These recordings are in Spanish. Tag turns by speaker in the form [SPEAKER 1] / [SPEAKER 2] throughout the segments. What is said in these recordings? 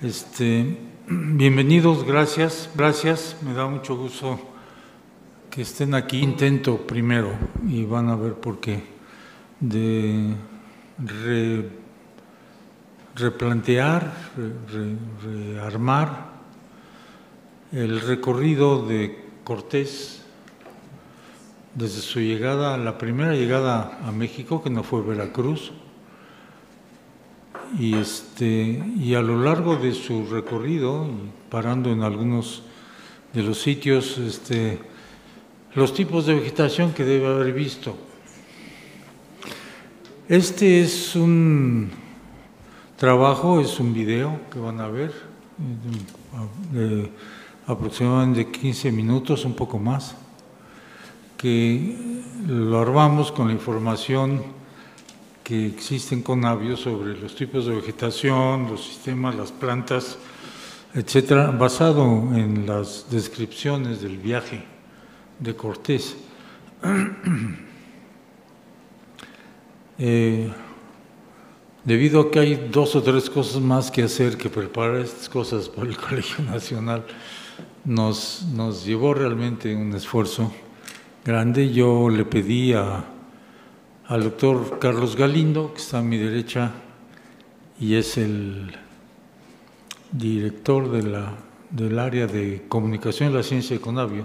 [SPEAKER 1] Este, bienvenidos, gracias, gracias. Me da mucho gusto que estén aquí. Intento primero, y van a ver por qué, de replantear, rearmar el recorrido de Cortés desde su llegada, la primera llegada a México, que no fue Veracruz, y, este, y a lo largo de su recorrido, parando en algunos de los sitios, este, los tipos de vegetación que debe haber visto. Este es un trabajo, es un video que van a ver, de aproximadamente 15 minutos, un poco más, que lo armamos con la información que existen con Avio sobre los tipos de vegetación, los sistemas, las plantas, etcétera, basado en las descripciones del viaje de Cortés. Eh, debido a que hay dos o tres cosas más que hacer que preparar estas cosas por el Colegio Nacional, nos, nos llevó realmente un esfuerzo grande. Yo le pedí a al doctor Carlos Galindo, que está a mi derecha y es el director de la, del área de comunicación y la ciencia de Conavio,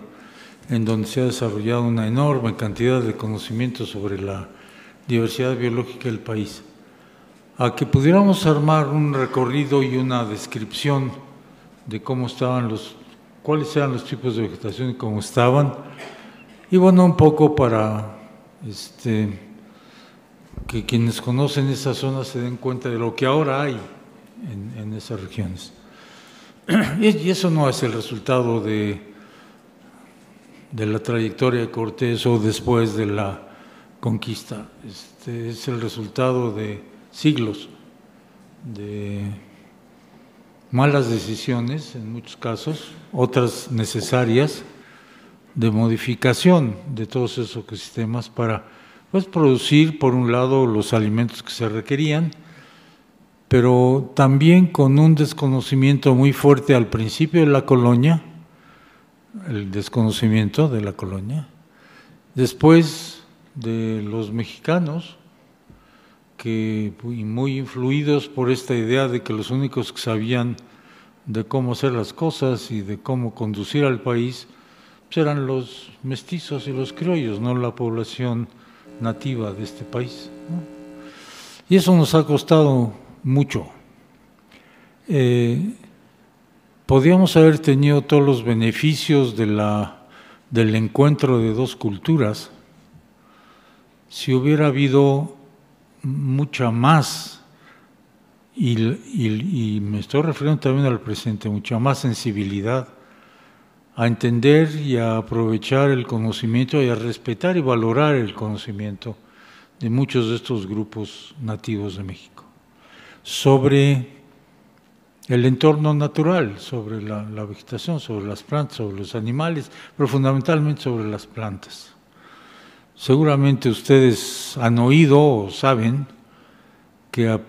[SPEAKER 1] en donde se ha desarrollado una enorme cantidad de conocimientos sobre la diversidad biológica del país. A que pudiéramos armar un recorrido y una descripción de cómo estaban los, cuáles eran los tipos de vegetación y cómo estaban, y bueno, un poco para este, que quienes conocen esa zona se den cuenta de lo que ahora hay en, esas regiones. Y eso no es el resultado de, de la trayectoria de Cortés o después de la conquista, este es el resultado de siglos de malas decisiones en muchos casos, otras necesarias de modificación de todos esos ecosistemas para pues producir por un lado los alimentos que se requerían, pero también con un desconocimiento muy fuerte al principio de la colonia, el desconocimiento de la colonia, después de los mexicanos, que muy influidos por esta idea de que los únicos que sabían de cómo hacer las cosas y de cómo conducir al país pues eran los mestizos y los criollos, no la población nativa de este país. Y eso nos ha costado mucho. Eh, podríamos podíamos haber tenido todos los beneficios de la, del encuentro de dos culturas si hubiera habido mucha más, y, y me estoy refiriendo también al presente, mucha más sensibilidad a entender y a aprovechar el conocimiento y a respetar y valorar el conocimiento de muchos de estos grupos nativos de México sobre el entorno natural, sobre la, vegetación, sobre las plantas, sobre los animales, pero fundamentalmente sobre las plantas. Seguramente ustedes han oído o saben que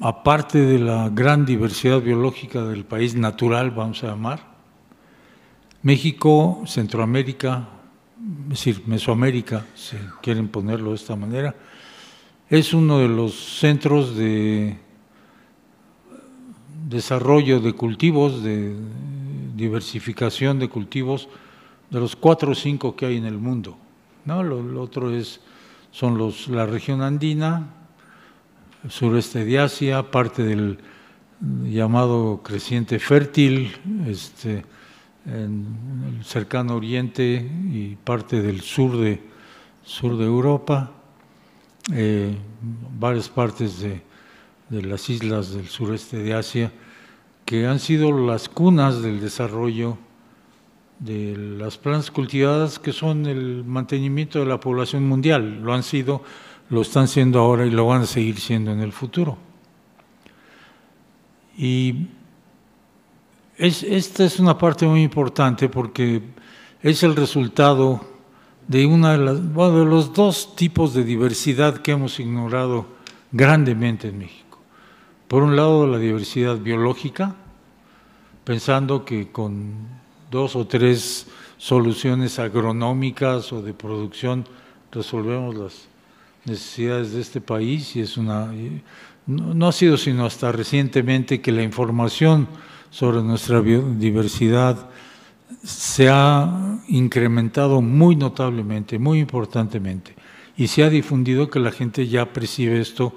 [SPEAKER 1] aparte de la gran diversidad biológica del país natural, vamos a llamar, México, Centroamérica, es decir, Mesoamérica, si quieren ponerlo de esta manera, es uno de los centros de desarrollo de cultivos, de diversificación de cultivos, de los cuatro o cinco que hay en el mundo. ¿no? Lo, otro es, son los, la región andina, el sureste de Asia, parte del llamado creciente fértil, este, en el cercano oriente y parte del sur de, sur de Europa, eh, varias partes de, de, las islas del sureste de Asia, que han sido las cunas del desarrollo de las plantas cultivadas que son el mantenimiento de la población mundial. Lo han sido, lo están siendo ahora y lo van a seguir siendo en el futuro. Y esta es una parte muy importante porque es el resultado de una de los dos tipos de diversidad que hemos ignorado grandemente en México. Por un lado, la diversidad biológica, pensando que con dos o tres soluciones agronómicas o de producción resolvemos las necesidades de este país y es una no ha sido sino hasta recientemente que la información sobre nuestra biodiversidad se ha incrementado muy notablemente, muy importantemente, y se ha difundido que la gente ya percibe esto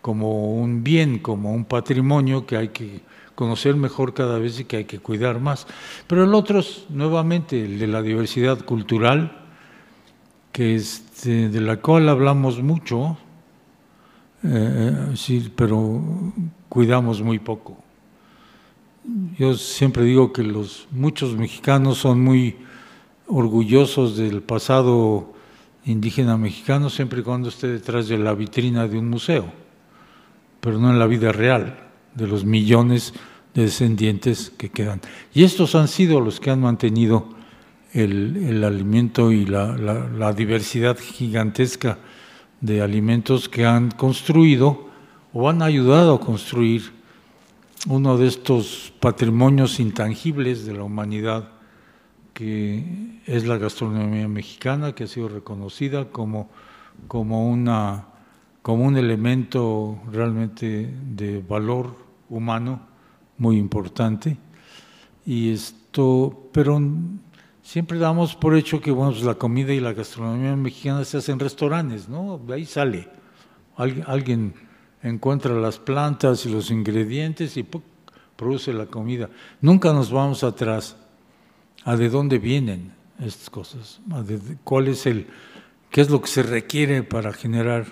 [SPEAKER 1] como un bien, como un patrimonio que hay que conocer mejor cada vez y que hay que cuidar más. Pero el otro es nuevamente el de la diversidad cultural, que de la cual hablamos mucho, eh, eh, sí, pero cuidamos muy poco. Yo siempre digo que los muchos mexicanos son muy orgullosos del pasado indígena mexicano siempre y cuando esté detrás de la vitrina de un museo, pero no en la vida real de los millones de descendientes que quedan. Y estos han sido los que han mantenido el, alimento y la diversidad gigantesca de alimentos que han construido o han ayudado a construir uno de estos patrimonios intangibles de la humanidad, que es la gastronomía mexicana, que ha sido reconocida como, como, una, como un elemento realmente de valor humano muy importante. Y esto, pero siempre damos por hecho que bueno, pues la comida y la gastronomía mexicana se hacen en restaurantes, ¿no? De ahí sale. alguien encuentra las plantas y los ingredientes y produce la comida. Nunca nos vamos atrás a de dónde vienen estas cosas, a de, cuál es el, qué es lo que se requiere para generar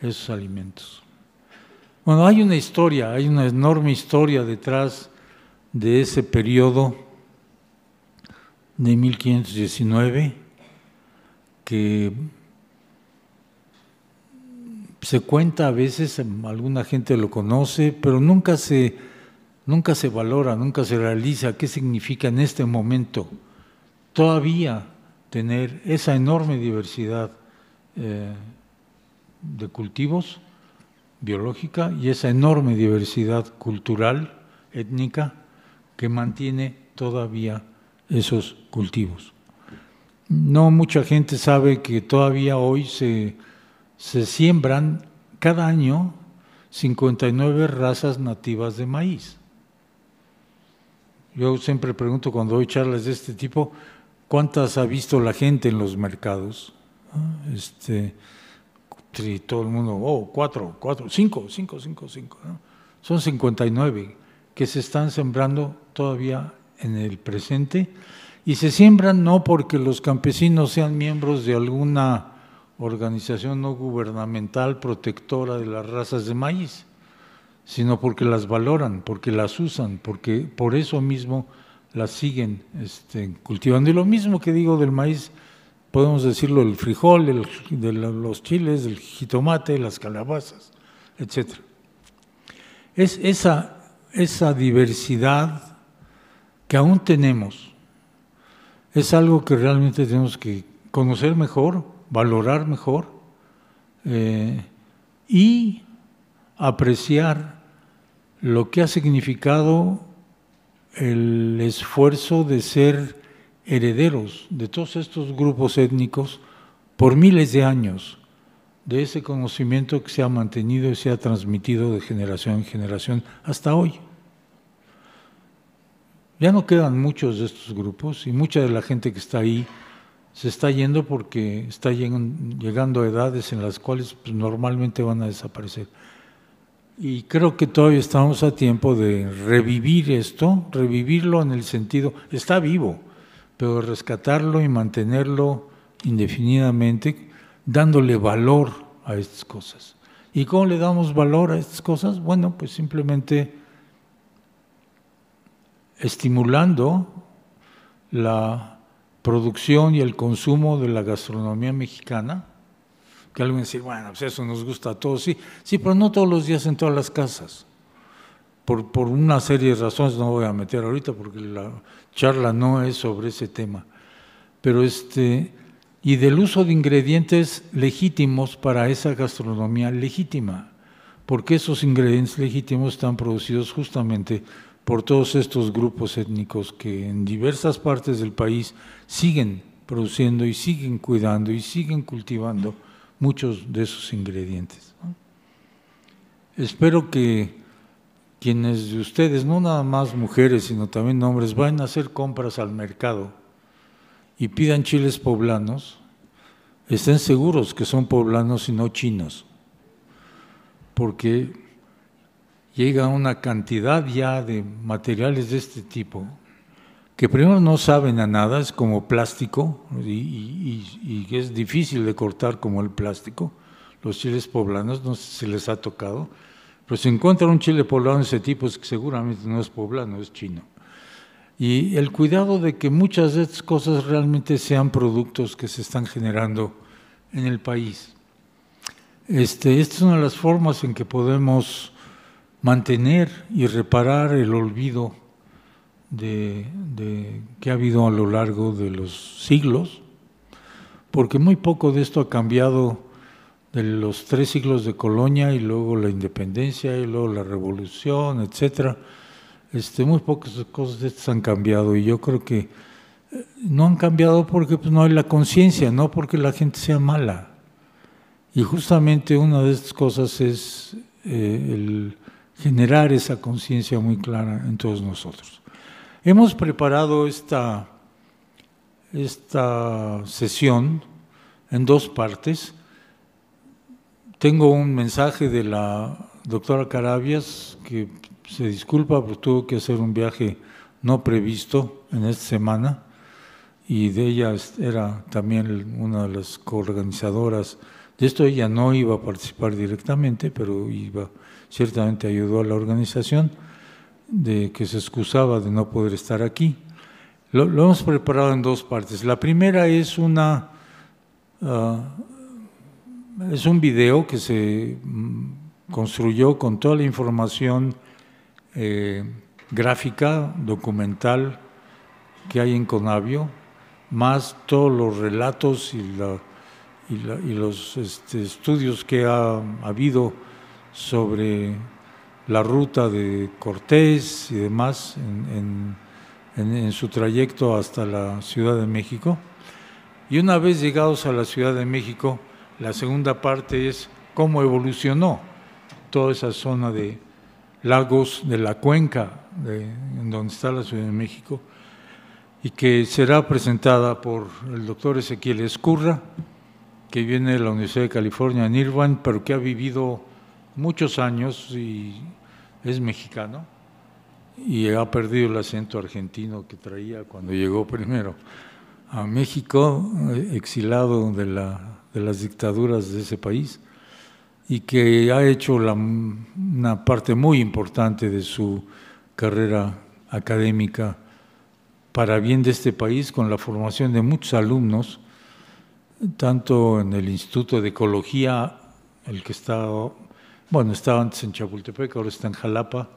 [SPEAKER 1] esos alimentos. Bueno, hay una historia, hay una enorme historia detrás de ese periodo de 1519 que se cuenta a veces, em, alguna gente lo conoce, pero nunca se, nunca se valora, nunca se realiza qué significa en este momento todavía tener esa enorme diversidad eh, de cultivos biológica y esa enorme diversidad cultural, étnica, que mantiene todavía esos cultivos. No mucha gente sabe que todavía hoy se se siembran cada año 59 razas nativas de maíz. Yo siempre pregunto cuando doy charlas de este tipo, ¿cuántas ha visto la gente en los mercados? Ah, este, todo el mundo, oh, cuatro, cuatro, cinco, cinco, cinco, cinco. Son 59 que se están sembrando todavía en el presente y se siembran no porque los campesinos sean miembros de alguna organización no gubernamental protectora de las razas de maíz, sino porque las valoran, porque las usan, porque por eso mismo las siguen este, cultivando. Y lo mismo que digo del maíz, podemos decirlo del frijol, de los chiles, del jitomate, las calabazas, etc. Es esa, esa diversidad que aún tenemos, es algo que realmente tenemos que conocer mejor, valorar mejor eh, y apreciar lo que ha significado el esfuerzo de ser herederos de todos estos grupos étnicos por miles de años, de ese conocimiento que se ha mantenido y se ha transmitido de generación en generación hasta hoy. Ya no quedan muchos de estos grupos y mucha de la gente que está ahí se está yendo porque está llegando a edades en las cuales pues, normalmente van a desaparecer. Y creo que todavía estamos a tiempo de revivir esto, revivirlo en el sentido, está vivo, pero rescatarlo y mantenerlo indefinidamente, dándole valor a estas cosas. ¿Y cómo le damos valor a estas cosas? Bueno, pues simplemente estimulando la producción y el consumo de la gastronomía mexicana, que alguien dice, bueno, pues eso nos gusta a todos, sí, sí, pero no todos los días en todas las casas. Por, por una serie de razones, no voy a meter ahorita porque la charla no es sobre ese tema. Pero este, y del uso de ingredientes legítimos para esa gastronomía legítima, porque esos ingredientes legítimos están producidos justamente por todos estos grupos étnicos que en diversas partes del país siguen produciendo y siguen cuidando y siguen cultivando muchos de esos ingredientes. Espero que quienes de ustedes, no nada más mujeres, sino también hombres, vayan a hacer compras al mercado y pidan chiles poblanos, estén seguros que son poblanos y no chinos, porque llega una cantidad ya de materiales de este tipo que primero no saben a nada, es como plástico y, es difícil de cortar como el plástico. Los chiles poblanos, no se les ha tocado, pero si encuentran un chile poblano de ese tipo, que seguramente no es poblano, es chino. Y el cuidado de que muchas de estas cosas realmente sean productos que se están generando en el país. Este, esta es una de las formas en que podemos mantener y reparar el olvido de, que ha habido a lo largo de los siglos, porque muy poco de esto ha cambiado de los tres siglos de Colonia y luego la independencia y luego la revolución, etcétera. Este, muy pocas cosas de estas han cambiado y yo creo que eh, no han cambiado porque pues, no hay la conciencia, no porque la gente sea mala. Y justamente una de estas cosas es eh, el generar esa conciencia muy clara en todos nosotros. Hemos preparado esta, esta sesión en dos partes. Tengo un mensaje de la doctora Carabias que se disculpa porque tuvo que hacer un viaje no previsto en esta semana y de ella era también una de las coorganizadoras. De esto ella no iba a participar directamente, pero iba, ciertamente ayudó a la organización de que se excusaba de no poder estar aquí. Lo, hemos preparado en dos partes. La primera es una ah, es un video que se mm, construyó con toda la información eh, gráfica, documental que hay en Conavio, más todos los relatos y, la, y, los este, estudios que ha habido sobre la ruta de Cortés y demás en, su trayecto hasta la Ciudad de México. Y una vez llegados a la Ciudad de México, la segunda parte es cómo evolucionó toda esa zona de lagos de la cuenca en donde está la Ciudad de México y que será presentada por el doctor Ezequiel Escurra, que viene de la Universidad de California en Irvine, pero que ha vivido muchos años y es mexicano y ha perdido el acento argentino que traía cuando llegó primero a México, eh, exilado de, la, de las dictaduras de ese país, y que ha hecho una parte muy importante de su carrera académica para bien de este país con la formación de muchos alumnos, tanto en el Instituto de Ecología, el que está bueno, estaba antes en Chapultepec, ahora está en Jalapa,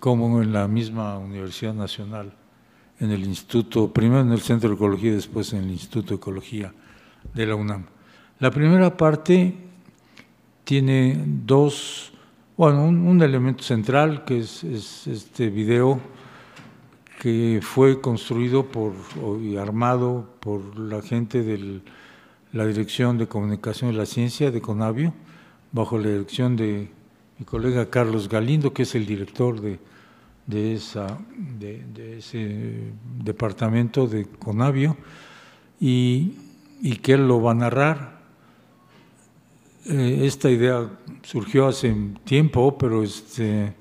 [SPEAKER 1] como en la misma Universidad Nacional, en el Instituto, primero en el Centro de Ecología y después en el Instituto de Ecología de la UNAM. La primera parte tiene dos, bueno, un, elemento central que es, este video que fue construido por, y armado por la gente de la Dirección de Comunicación de la Ciencia de Conavio, bajo la dirección de mi colega Carlos Galindo, que es el director de, esa, de, ese departamento de Conavio, y, que él lo va a narrar. Eh, esta idea surgió hace tiempo, pero este,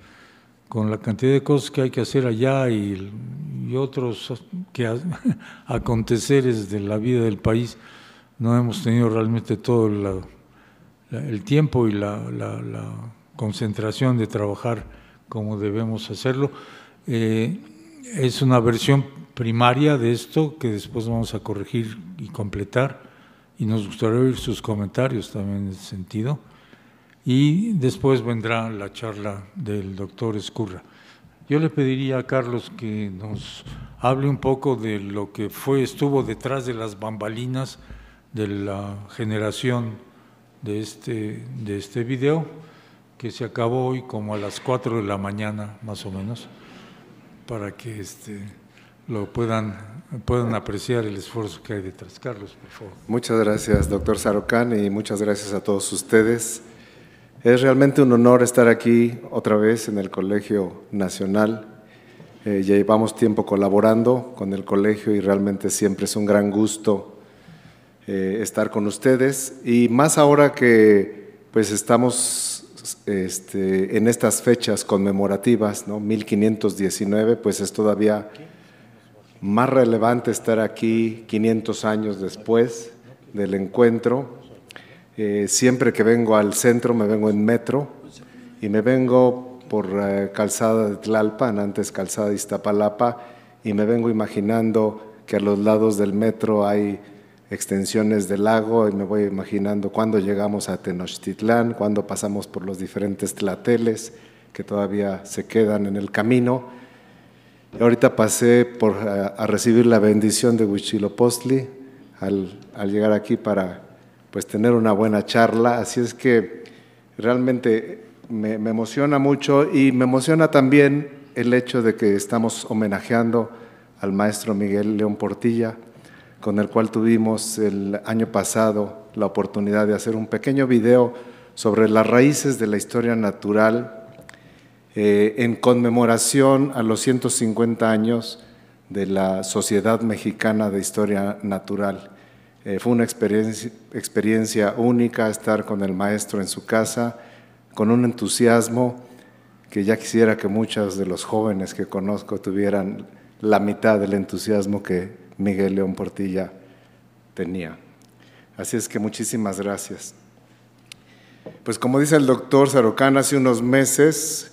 [SPEAKER 1] con la cantidad de cosas que hay que hacer allá y, otros que aconteceres de la vida del país, no hemos tenido realmente todo el el tiempo y la, concentración de trabajar como debemos hacerlo. Eh, es una versión primaria de esto que después vamos a corregir y completar y nos gustaría oír sus comentarios también en ese sentido. Y después vendrá la charla del doctor Escurra. Yo le pediría a Carlos que nos hable un poco de lo que fue, estuvo detrás de las bambalinas de la generación de este, de este video, que se acabó hoy como a las 4 de la mañana, más o menos, para que este, lo puedan, puedan apreciar el esfuerzo que hay detrás. Carlos, por favor.
[SPEAKER 2] Muchas gracias, doctor Sarocán, y muchas gracias a todos ustedes. Es realmente un honor estar aquí otra vez en el Colegio Nacional. Eh, ya llevamos tiempo colaborando con el colegio y realmente siempre es un gran gusto eh, estar con ustedes y más ahora que pues estamos este, en estas fechas conmemorativas, ¿no? 1519, pues es todavía más relevante estar aquí 500 años después del encuentro. Eh, siempre que vengo al centro me vengo en metro y me vengo por eh, calzada de Tlalpan, antes calzada de Iztapalapa, y me vengo imaginando que a los lados del metro hay extensiones del lago y me voy imaginando cuándo llegamos a Tenochtitlán, cuándo pasamos por los diferentes tlateles que todavía se quedan en el camino. Y ahorita pasé a, recibir la bendición de Huichilopostli al, al llegar aquí para pues, tener una buena charla, así es que realmente me, me emociona mucho y me emociona también el hecho de que estamos homenajeando al maestro Miguel León Portilla, con el cual tuvimos el año pasado la oportunidad de hacer un pequeño video sobre las raíces de la historia natural eh, en conmemoración a los 150 años de la Sociedad Mexicana de Historia Natural. Eh, fue una experiencia, experiencia única estar con el maestro en su casa, con un entusiasmo que ya quisiera que muchos de los jóvenes que conozco tuvieran la mitad del entusiasmo que Miguel León Portilla tenía. Así es que muchísimas gracias. Pues como dice el doctor Sarocán, hace unos meses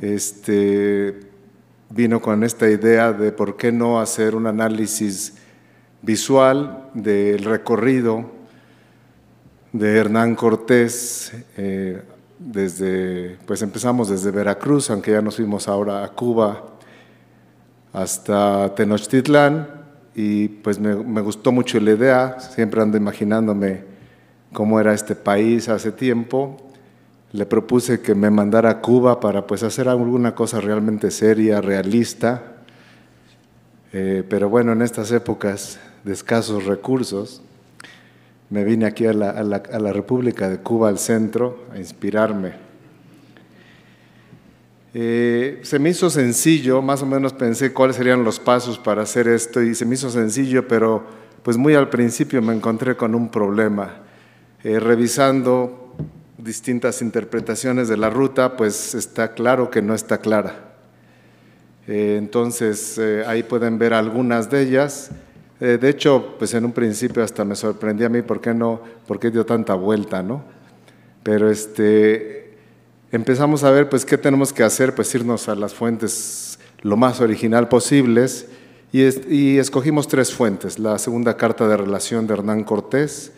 [SPEAKER 2] este, vino con esta idea de por qué no hacer un análisis visual del recorrido de Hernán Cortés eh, desde, pues empezamos desde Veracruz, aunque ya nos fuimos ahora a Cuba, hasta Tenochtitlán, y pues me, gustó mucho la idea, siempre ando imaginándome cómo era este país hace tiempo. Le propuse que me mandara a Cuba para pues hacer alguna cosa realmente seria, realista, eh, pero bueno, en estas épocas de escasos recursos, me vine aquí a la República de Cuba, al centro, a inspirarme. Eh, se me hizo sencillo, más o menos pensé cuáles serían los pasos para hacer esto y se me hizo sencillo, pero pues muy al principio me encontré con un problema. Eh, revisando distintas interpretaciones de la ruta, pues está claro que no está clara. Eh, entonces ahí pueden ver algunas de ellas. de hecho, pues en un principio hasta me sorprendí a mí por qué no, por qué dio tanta vuelta, ¿no? Pero este, empezamos a ver, pues, ¿qué tenemos que hacer? Pues irnos a las fuentes lo más original posibles y, y escogimos tres fuentes. La segunda carta de relación de Hernán Cortés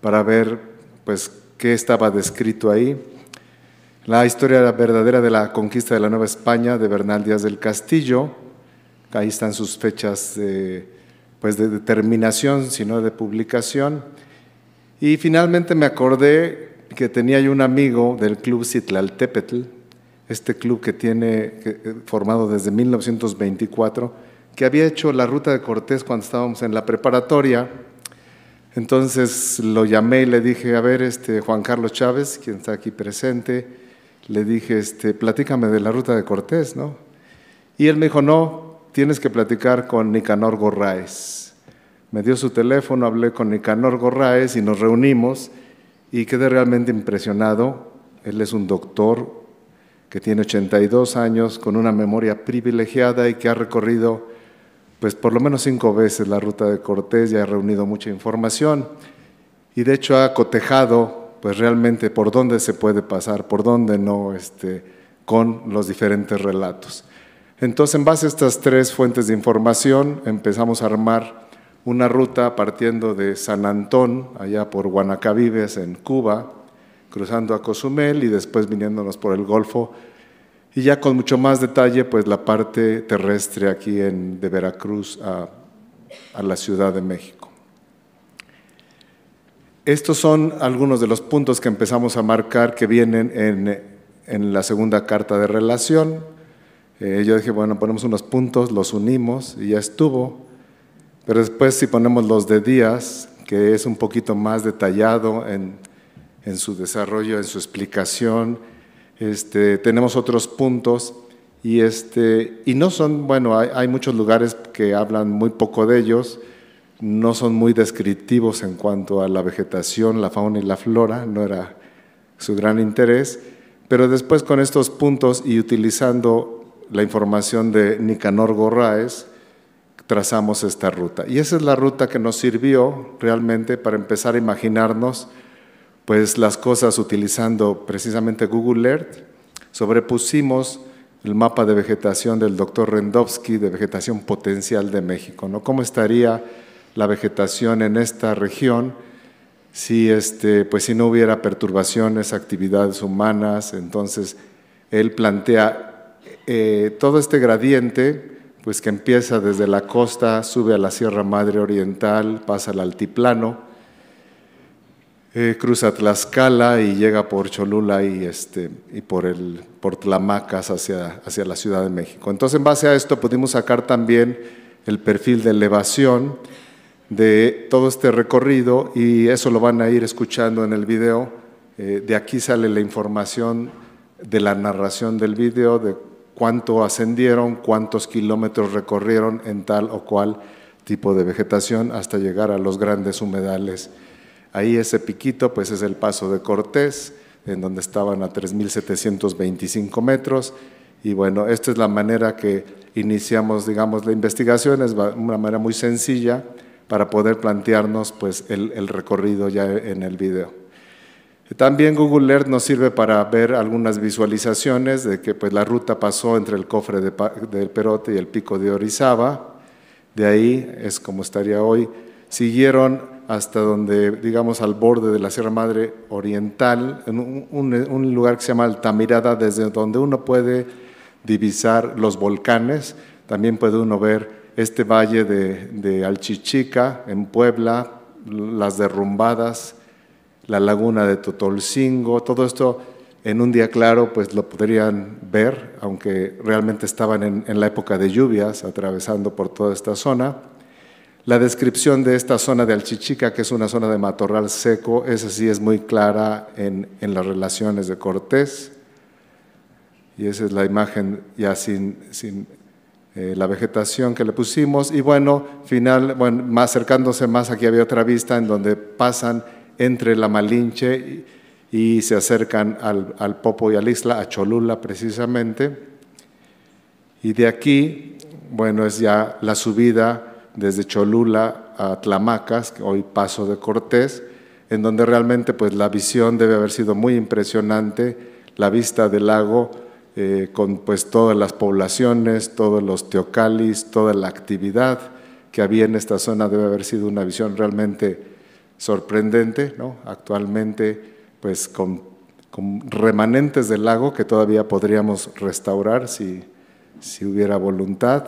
[SPEAKER 2] para ver, pues, qué estaba descrito ahí. La historia verdadera de la conquista de la Nueva España de Bernal Díaz del Castillo. Ahí están sus fechas de, pues de determinación, sino de publicación. Y finalmente me acordé que tenía yo un amigo del club Citlaltépetl, este club que tiene eh, formado desde 1924, que había hecho la ruta de Cortés cuando estábamos en la preparatoria. Entonces lo llamé y le dije, a ver, este Juan Carlos Chávez, quien está aquí presente, le dije, este, platícame de la ruta de Cortés, ¿no? Y él me dijo, no, tienes que platicar con Nicanor Gorraes. Me dio su teléfono, hablé con Nicanor Gorraes y nos reunimos y quedé realmente impresionado. Él es un doctor que tiene 82 años, con una memoria privilegiada y que ha recorrido pues por lo menos cinco veces la ruta de Cortés y ha reunido mucha información y de hecho ha cotejado pues realmente por dónde se puede pasar, por dónde no, este, con los diferentes relatos. Entonces, en base a estas tres fuentes de información, empezamos a armar una ruta partiendo de San Antón, allá por Guanacavives, en Cuba, cruzando a Cozumel y después viniéndonos por el Golfo. Y ya con mucho más detalle, pues la parte terrestre aquí en, de Veracruz a, la Ciudad de México. Estos son algunos de los puntos que empezamos a marcar que vienen en, la segunda carta de relación. Eh, yo dije, bueno, ponemos unos puntos, los unimos y ya estuvo. Pero después si ponemos los de Díaz, que es un poquito más detallado en, su desarrollo, en su explicación, este, tenemos otros puntos y, este, y no son, bueno, hay, hay, muchos lugares que hablan muy poco de ellos, no son muy descriptivos en cuanto a la vegetación, la fauna y la flora, no era su gran interés, pero después con estos puntos y utilizando la información de Nicanor Gorraes, trazamos esta ruta. Y esa es la ruta que nos sirvió realmente para empezar a imaginarnos pues las cosas utilizando precisamente Google Earth. Sobrepusimos el mapa de vegetación del doctor Rendovsky de vegetación potencial de México, ¿no? ¿Cómo estaría la vegetación en esta región si este pues si no hubiera perturbaciones, actividades humanas? Entonces él plantea eh, todo este gradiente pues que empieza desde la costa, sube a la Sierra Madre Oriental, pasa al altiplano, eh, cruza Tlaxcala y llega por Cholula y, este, y por, el, Tlamacas hacia, hacia la Ciudad de México. Entonces, en base a esto, pudimos sacar también el perfil de elevación de todo este recorrido y eso lo van a ir escuchando en el video. Eh, de aquí sale la información de la narración del video, cuánto ascendieron, cuántos kilómetros recorrieron en tal o cual tipo de vegetación hasta llegar a los grandes humedales. Ahí ese piquito pues es el paso de Cortés, en donde estaban a 3.725 metros. Y bueno, esta es la manera que iniciamos, digamos, la investigación, es una manera muy sencilla para poder plantearnos pues el, el recorrido ya en el video. También Google Earth nos sirve para ver algunas visualizaciones de que pues, la ruta pasó entre el cofre del Perote y el pico de Orizaba. De ahí es como estaría hoy. Siguieron hasta donde, digamos, al borde de la Sierra Madre Oriental, en un, lugar que se llama Altamirada, desde donde uno puede divisar los volcanes. También puede uno ver este valle de Alchichica, en Puebla, las derrumbadas la laguna de Totolcingo, todo esto en un día claro pues lo podrían ver, aunque realmente estaban en, la época de lluvias atravesando por toda esta zona. La descripción de esta zona de Alchichica, que es una zona de matorral seco, esa sí es muy clara en, las relaciones de Cortés. Y esa es la imagen ya sin, sin eh, la vegetación que le pusimos. Y bueno, final, bueno, más acercándose más, aquí había otra vista en donde pasan entre la Malinche y, se acercan al, Popo y a la Isla, a Cholula precisamente. Y de aquí, bueno, es ya la subida desde Cholula a Tlamacas, hoy paso de Cortés, en donde realmente pues la visión debe haber sido muy impresionante, la vista del lago eh, con pues todas las poblaciones, todos los teocalis, toda la actividad que había en esta zona debe haber sido una visión realmente sorprendente, ¿no? Actualmente, pues con, remanentes del lago que todavía podríamos restaurar si, si hubiera voluntad.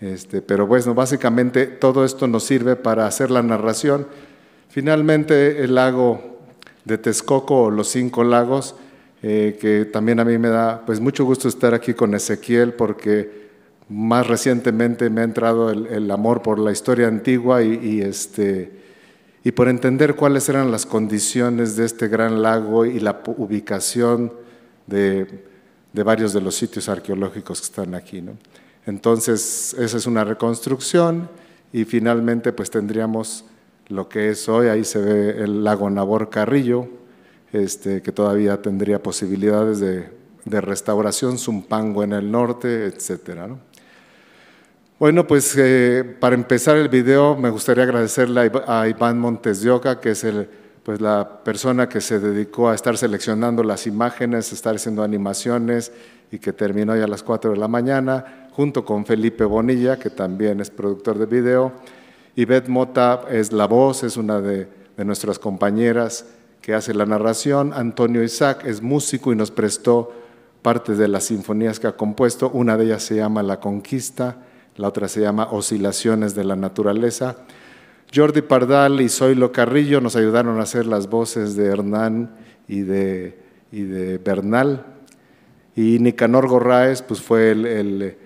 [SPEAKER 2] Este, pero bueno, básicamente todo esto nos sirve para hacer la narración. Finalmente, el lago de Texcoco o los cinco lagos, eh, que también a mí me da pues mucho gusto estar aquí con Ezequiel porque más recientemente me ha entrado el, amor por la historia antigua y este, y por entender cuáles eran las condiciones de este gran lago y la ubicación de, varios de los sitios arqueológicos que están aquí. Entonces, esa es una reconstrucción y finalmente pues tendríamos lo que es hoy, ahí se ve el lago Nabor Carrillo, este, que todavía tendría posibilidades de, restauración, Zumpango en el norte, etcétera. ¿no? Bueno, pues eh, para empezar el video me gustaría agradecerle a Iván Montes de que es pues, la persona que se dedicó a estar seleccionando las imágenes, estar haciendo animaciones y que terminó ya a las 4 de la mañana, junto con Felipe Bonilla, que también es productor de video. Yvette Mota es la voz, es una de, de nuestras compañeras que hace la narración. Antonio Isaac es músico y nos prestó parte de las sinfonías que ha compuesto. Una de ellas se llama La Conquista la otra se llama Oscilaciones de la Naturaleza. Jordi Pardal y Zoilo Carrillo nos ayudaron a hacer las voces de Hernán y de, de Bernal. Y Nicanor Gorraes pues fue el,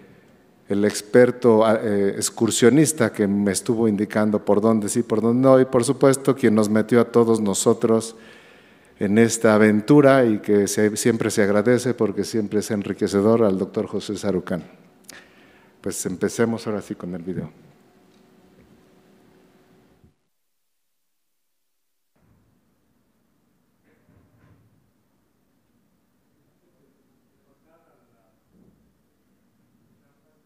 [SPEAKER 2] experto ah, eh, excursionista que me estuvo indicando por dónde sí, por dónde no, y por supuesto quien nos metió a todos nosotros en esta aventura y que siempre se agradece porque siempre es enriquecedor al doctor José Sarucán pues empecemos ahora sí con el video.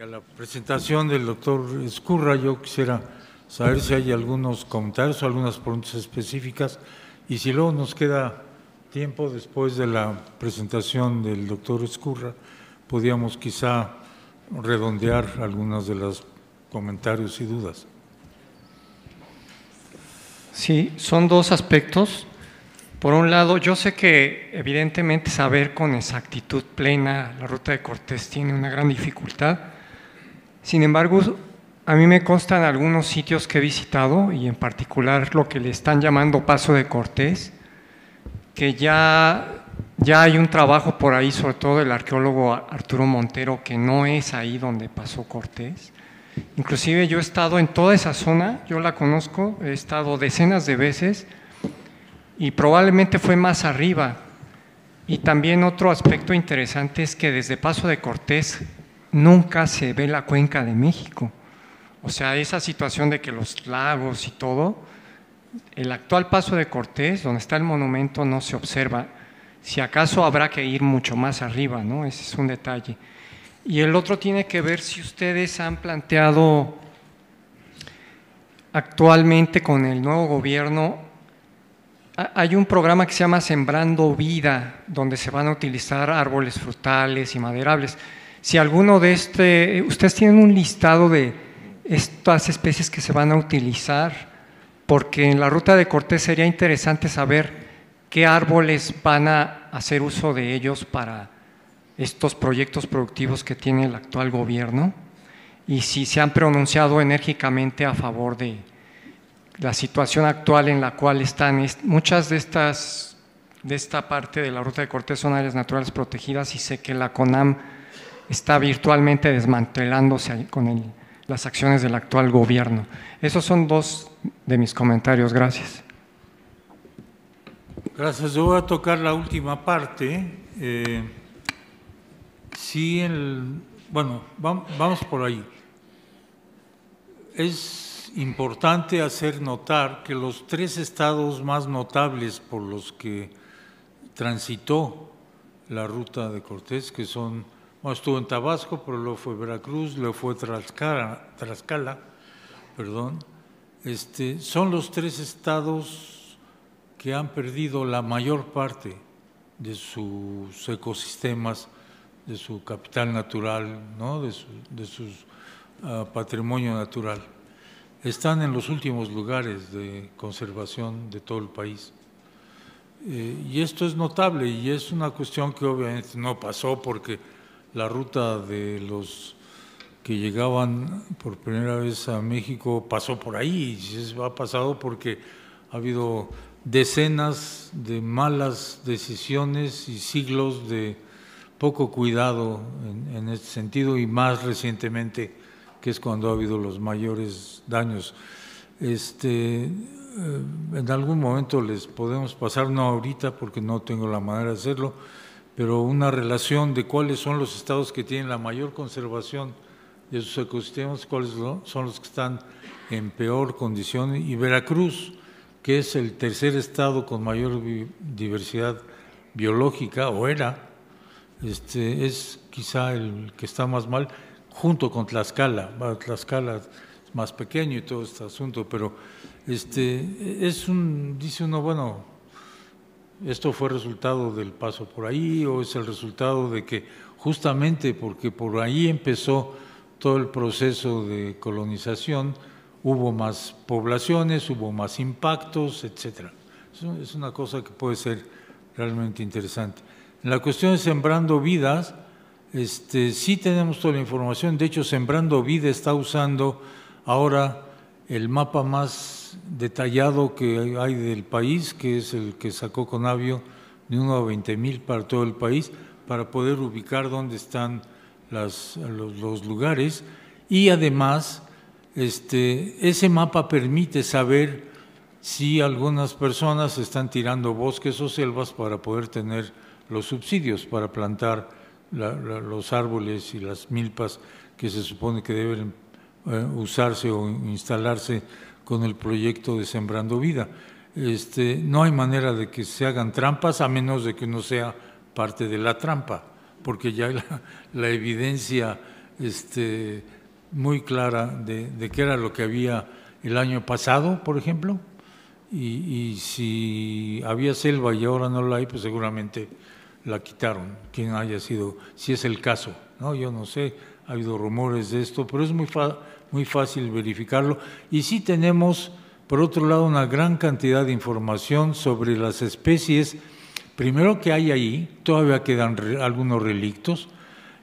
[SPEAKER 1] A la presentación del doctor Escurra, yo quisiera saber si hay algunos comentarios o algunas preguntas específicas y si luego nos queda tiempo después de la presentación del doctor Escurra, podíamos quizá redondear algunos de los comentarios y dudas.
[SPEAKER 3] Sí, son dos aspectos. Por un lado, yo sé que evidentemente saber con exactitud plena la ruta de Cortés tiene una gran dificultad. Sin embargo, a mí me constan algunos sitios que he visitado y en particular lo que le están llamando Paso de Cortés, que ya ya hay un trabajo por ahí, sobre todo el arqueólogo Arturo Montero, que no es ahí donde pasó Cortés. Inclusive yo he estado en toda esa zona, yo la conozco, he estado decenas de veces y probablemente fue más arriba. Y también otro aspecto interesante es que desde Paso de Cortés nunca se ve la cuenca de México. O sea, esa situación de que los lagos y todo, el actual Paso de Cortés, donde está el monumento, no se observa. Si acaso habrá que ir mucho más arriba, ¿no? Ese es un detalle. Y el otro tiene que ver si ustedes han planteado actualmente con el nuevo gobierno, hay un programa que se llama Sembrando Vida, donde se van a utilizar árboles frutales y maderables. Si alguno de este, ustedes tienen un listado de estas especies que se van a utilizar, porque en la ruta de Cortés sería interesante saber ¿Qué árboles van a hacer uso de ellos para estos proyectos productivos que tiene el actual gobierno? Y si se han pronunciado enérgicamente a favor de la situación actual en la cual están muchas de estas de esta parte de la ruta de Cortés son áreas naturales protegidas y sé que la CONAM está virtualmente desmantelándose con las acciones del actual gobierno. Esos son dos de mis comentarios. Gracias.
[SPEAKER 1] Gracias. Yo voy a tocar la última parte. Eh, sí, el, bueno, vamos por ahí. Es importante hacer notar que los tres estados más notables por los que transitó la ruta de Cortés, que son, bueno, estuvo en Tabasco, pero luego fue Veracruz, luego fue Tlaxcala, perdón, este, son los tres estados que han perdido la mayor parte de sus ecosistemas, de su capital natural, ¿no? de su, ah, patrimonio natural. Están en los últimos lugares de conservación de todo el país. Eh, y esto es notable y es una cuestión que obviamente no pasó porque la ruta de los que llegaban por primera vez a México pasó por ahí y ha pasado porque ha habido decenas de malas decisiones y siglos de poco cuidado en, este sentido y más recientemente, que es cuando ha habido los mayores daños. Este, eh, en algún momento les podemos pasar, no ahorita porque no tengo la manera de hacerlo, pero una relación de cuáles son los estados que tienen la mayor conservación de sus ecosistemas, cuáles son los que están en peor condición. Y Veracruz, que es el tercer estado con mayor diversidad biológica, o era, este, es quizá el que está más mal, junto con Tlaxcala. Tlaxcala es más pequeño y todo este asunto, pero este, es un, dice uno, bueno, esto fue resultado del paso por ahí o es el resultado de que justamente porque por ahí empezó todo el proceso de colonización, hubo más poblaciones, hubo más impactos, etcétera. Es una cosa que puede ser realmente interesante. En la cuestión de Sembrando Vidas, este, sí tenemos toda la información. De hecho, Sembrando Vida está usando ahora el mapa más detallado que hay del país, que es el que sacó Conavio de 1 a 20 mil para todo el país, para poder ubicar dónde están las, los, lugares. Y además este, ese mapa permite saber si algunas personas están tirando bosques o selvas para poder tener los subsidios para plantar los árboles y las milpas que se supone que deben eh, usarse o instalarse con el proyecto de Sembrando Vida. Este, no hay manera de que se hagan trampas a menos de que uno sea parte de la trampa, porque ya la, la evidencia este, muy clara de, qué era lo que había el año pasado, por ejemplo, y, si había selva y ahora no la hay, pues seguramente la quitaron, quien haya sido, si es el caso, ¿no? Yo no sé, ha habido rumores de esto, pero es muy, fácil verificarlo. Y sí tenemos, por otro lado, una gran cantidad de información sobre las especies, primero que hay ahí, todavía quedan algunos relictos,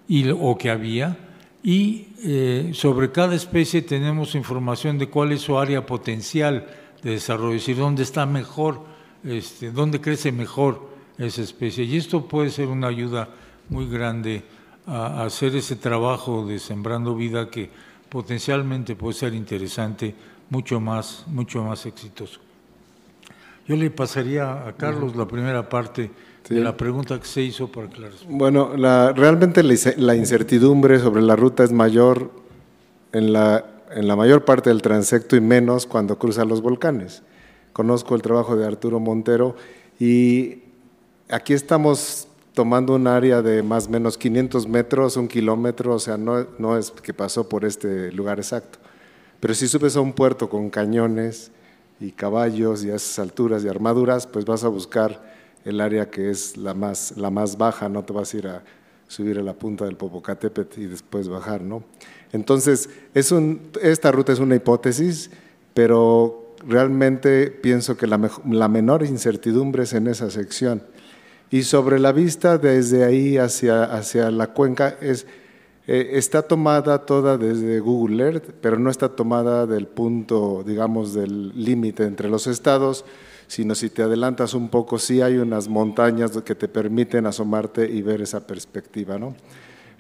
[SPEAKER 1] y, o que había, y eh, sobre cada especie tenemos información de cuál es su área potencial de desarrollo, es decir, dónde está mejor, este, dónde crece mejor esa especie. Y esto puede ser una ayuda muy grande a, a hacer ese trabajo de sembrando vida que potencialmente puede ser interesante, mucho más, mucho más exitoso. Yo le pasaría a Carlos la primera parte la pregunta que se hizo para aclarar.
[SPEAKER 2] Bueno, realmente la, incertidumbre sobre la ruta es mayor en la, mayor parte del transecto y menos cuando cruza los volcanes. Conozco el trabajo de Arturo Montero y aquí estamos tomando un área de más o menos 500 metros, un kilómetro, o sea, no, no es que pasó por este lugar exacto. Pero si subes a un puerto con cañones y caballos y esas alturas y armaduras, pues vas a buscar el área que es la más, la más baja, no te vas a ir a subir a la punta del Popocatépetl y después bajar, ¿no? Entonces, es un, esta ruta es una hipótesis, pero realmente pienso que la, la menor incertidumbre es en esa sección. Y sobre la vista desde ahí hacia, hacia la cuenca es, eh, está tomada toda desde Google Earth, pero no está tomada del punto, digamos, del límite entre los estados, sino si te adelantas un poco, sí hay unas montañas que te permiten asomarte y ver esa perspectiva. ¿no?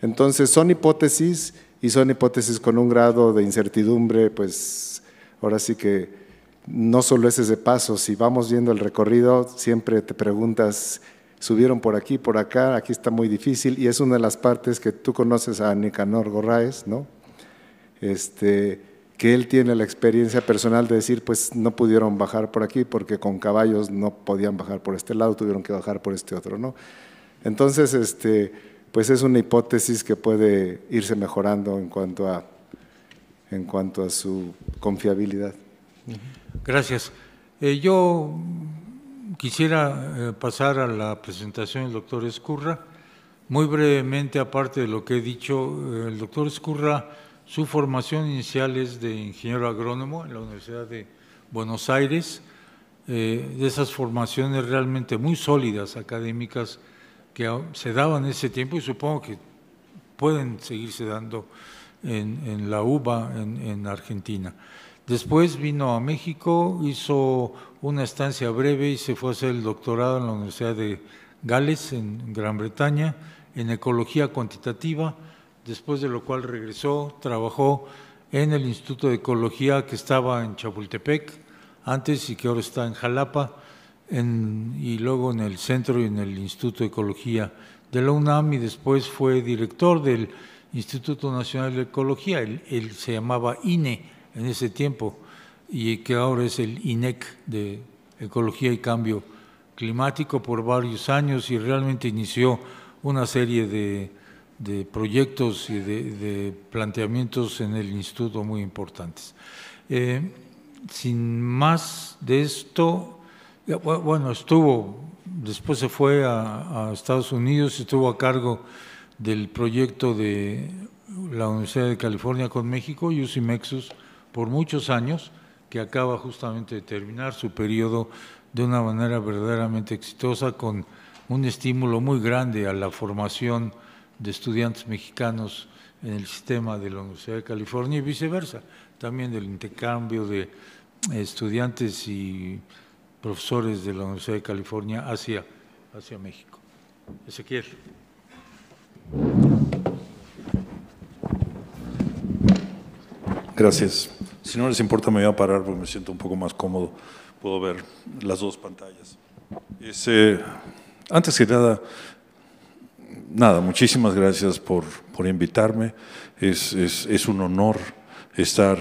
[SPEAKER 2] Entonces son hipótesis y son hipótesis con un grado de incertidumbre, pues ahora sí que no solo es ese paso, si vamos viendo el recorrido, siempre te preguntas, subieron por aquí, por acá, aquí está muy difícil, y es una de las partes que tú conoces a Nicanor Gorraes, ¿no? Este, que él tiene la experiencia personal de decir, pues no pudieron bajar por aquí porque con caballos no podían bajar por este lado, tuvieron que bajar por este otro, ¿no? Entonces, este, pues es una hipótesis que puede irse mejorando en cuanto a, en cuanto a su confiabilidad.
[SPEAKER 1] Gracias. Eh, yo quisiera eh, pasar a la presentación del doctor Escurra. Muy brevemente, aparte de lo que he dicho, eh, el doctor Escurra su formación inicial es de ingeniero agrónomo en la Universidad de Buenos Aires, eh, de esas formaciones realmente muy sólidas académicas que se daban en ese tiempo y supongo que pueden seguirse dando en, la UBA en, en Argentina. Después vino a México, hizo una estancia breve y se fue a hacer el doctorado en la Universidad de Gales, en Gran Bretaña, en ecología cuantitativa después de lo cual regresó, trabajó en el Instituto de Ecología que estaba en Chapultepec antes y que ahora está en Jalapa, y luego en el centro y en el Instituto de Ecología de la UNAM y después fue director del Instituto Nacional de Ecología, él se llamaba INE en ese tiempo y que ahora es el INEC de Ecología y Cambio Climático por varios años y realmente inició una serie de de proyectos y de, planteamientos en el instituto muy importantes. Eh, sin más de esto, eh, bueno, estuvo, después se fue a, Estados Unidos, estuvo a cargo del proyecto de la Universidad de California con México, y Mexus, por muchos años, que acaba justamente de terminar su periodo de una manera verdaderamente exitosa, con un estímulo muy grande a la formación de estudiantes mexicanos en el sistema de la Universidad de California y viceversa, también del intercambio de estudiantes y profesores de la Universidad de California hacia, hacia México. Ezequiel.
[SPEAKER 4] Gracias. Si no les importa, me voy a parar porque me siento un poco más cómodo. Puedo ver las dos pantallas. Eh, antes que nada, nada, muchísimas gracias por, invitarme. Es, un honor estar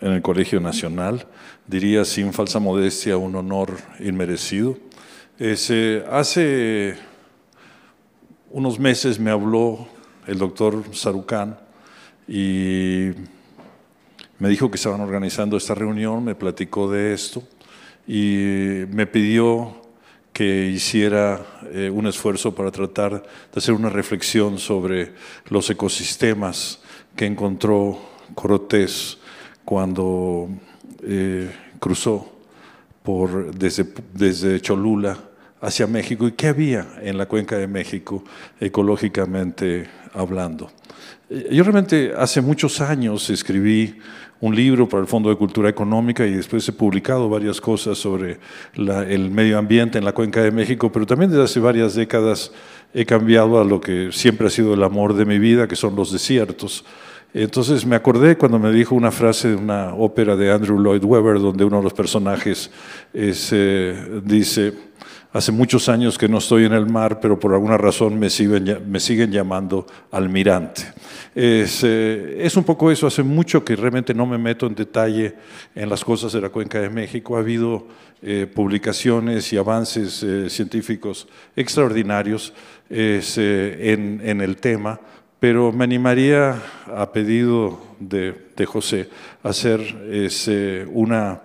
[SPEAKER 4] en el Colegio Nacional, diría sin falsa modestia, un honor inmerecido. hace unos meses me habló el doctor Sarucán y me dijo que estaban organizando esta reunión, me platicó de esto y me pidió que hiciera eh, un esfuerzo para tratar de hacer una reflexión sobre los ecosistemas que encontró Cortés cuando eh, cruzó desde, desde Cholula hacia México y qué había en la cuenca de México ecológicamente hablando. Eh, yo realmente hace muchos años escribí un libro para el Fondo de Cultura Económica y después he publicado varias cosas sobre el medio ambiente en la Cuenca de México, pero también desde hace varias décadas he cambiado a lo que siempre ha sido el amor de mi vida, que son los desiertos. Entonces me acordé cuando me dijo una frase de una ópera de Andrew Lloyd Webber, donde uno de los personajes eh, dice, Hace muchos años que no estoy en el mar, pero por alguna razón me siguen, llamando almirante. Eh, es, un poco eso, hace mucho que realmente no me meto en detalle en las cosas de la Cuenca de México. Ha habido eh, publicaciones y avances eh, científicos extraordinarios en, el tema, pero me animaría a pedido de, José hacer una,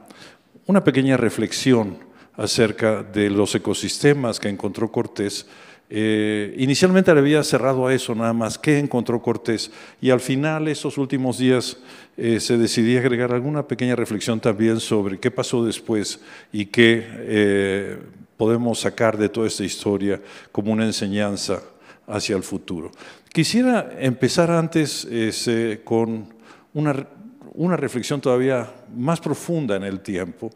[SPEAKER 4] pequeña reflexión acerca de los ecosistemas que encontró Cortés. Eh, inicialmente le había cerrado a eso nada más, ¿qué encontró Cortés? Y al final, esos últimos días, eh, se decidí agregar alguna pequeña reflexión también sobre qué pasó después y qué eh, podemos sacar de toda esta historia como una enseñanza hacia el futuro. Quisiera empezar antes con una reflexión todavía más profunda en el tiempo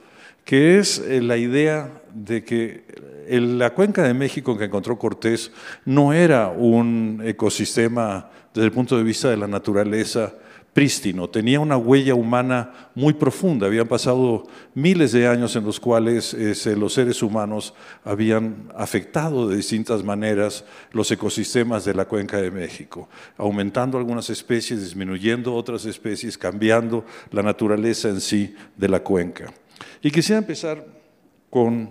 [SPEAKER 4] que es eh, la idea de que eh, la cuenca de México que encontró Cortés no era un ecosistema desde el punto de vista de la naturaleza prístino, tenía una huella humana muy profunda, habían pasado miles de años en los cuales este, los seres humanos habían afectado de distintas maneras los ecosistemas de la cuenca de México, aumentando algunas especies, disminuyendo otras especies, cambiando la naturaleza en sí de la cuenca. Y quisiera empezar con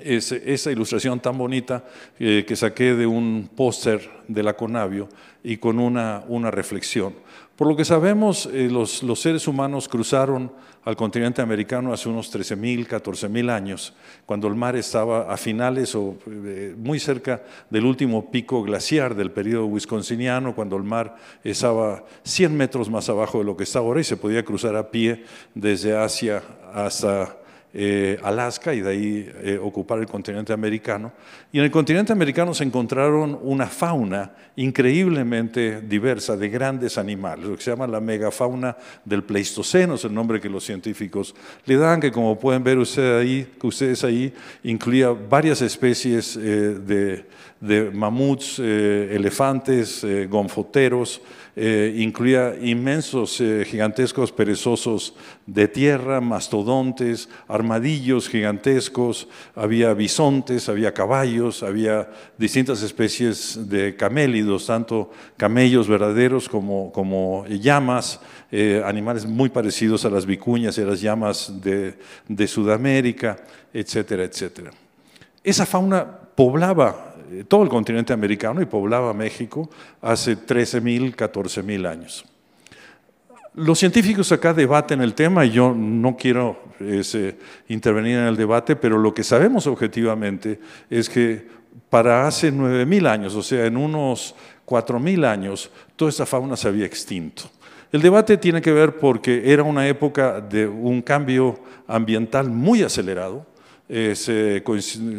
[SPEAKER 4] esa ilustración tan bonita eh, que saqué de un póster de la Conavio y con una reflexión. Por lo que sabemos, eh, los, seres humanos cruzaron al continente americano hace unos 13.000, 14.000 años, cuando el mar estaba a finales o eh, muy cerca del último pico glaciar del periodo wisconsiniano, cuando el mar estaba 100 metros más abajo de lo que está ahora y se podía cruzar a pie desde Asia hasta eh, Alaska y de ahí eh, ocupar el continente americano. Y en el continente americano se encontraron una fauna increíblemente diversa de grandes animales, lo que se llama la megafauna del Pleistoceno, es el nombre que los científicos le dan, que como pueden ver ustedes ahí, ustedes ahí incluía varias especies eh, de, de, mamuts, elefantes, gonfoteros, eh, incluía inmensos, eh, gigantescos perezosos de tierra, mastodontes, armadillos gigantescos, había bisontes, había caballos, había distintas especies de camélidos, tanto camellos verdaderos como, como llamas, eh, animales muy parecidos a las vicuñas y a las llamas de, de Sudamérica, etcétera, etcétera. Esa fauna poblaba todo el continente americano y poblaba México hace 13.000, 14.000 años. Los científicos acá debaten el tema y yo no quiero intervenir en el debate, pero lo que sabemos objetivamente es que para hace 9.000 años, o sea, en unos 4.000 años, toda esta fauna se había extinto. El debate tiene que ver porque era una época de un cambio ambiental muy acelerado, eh, se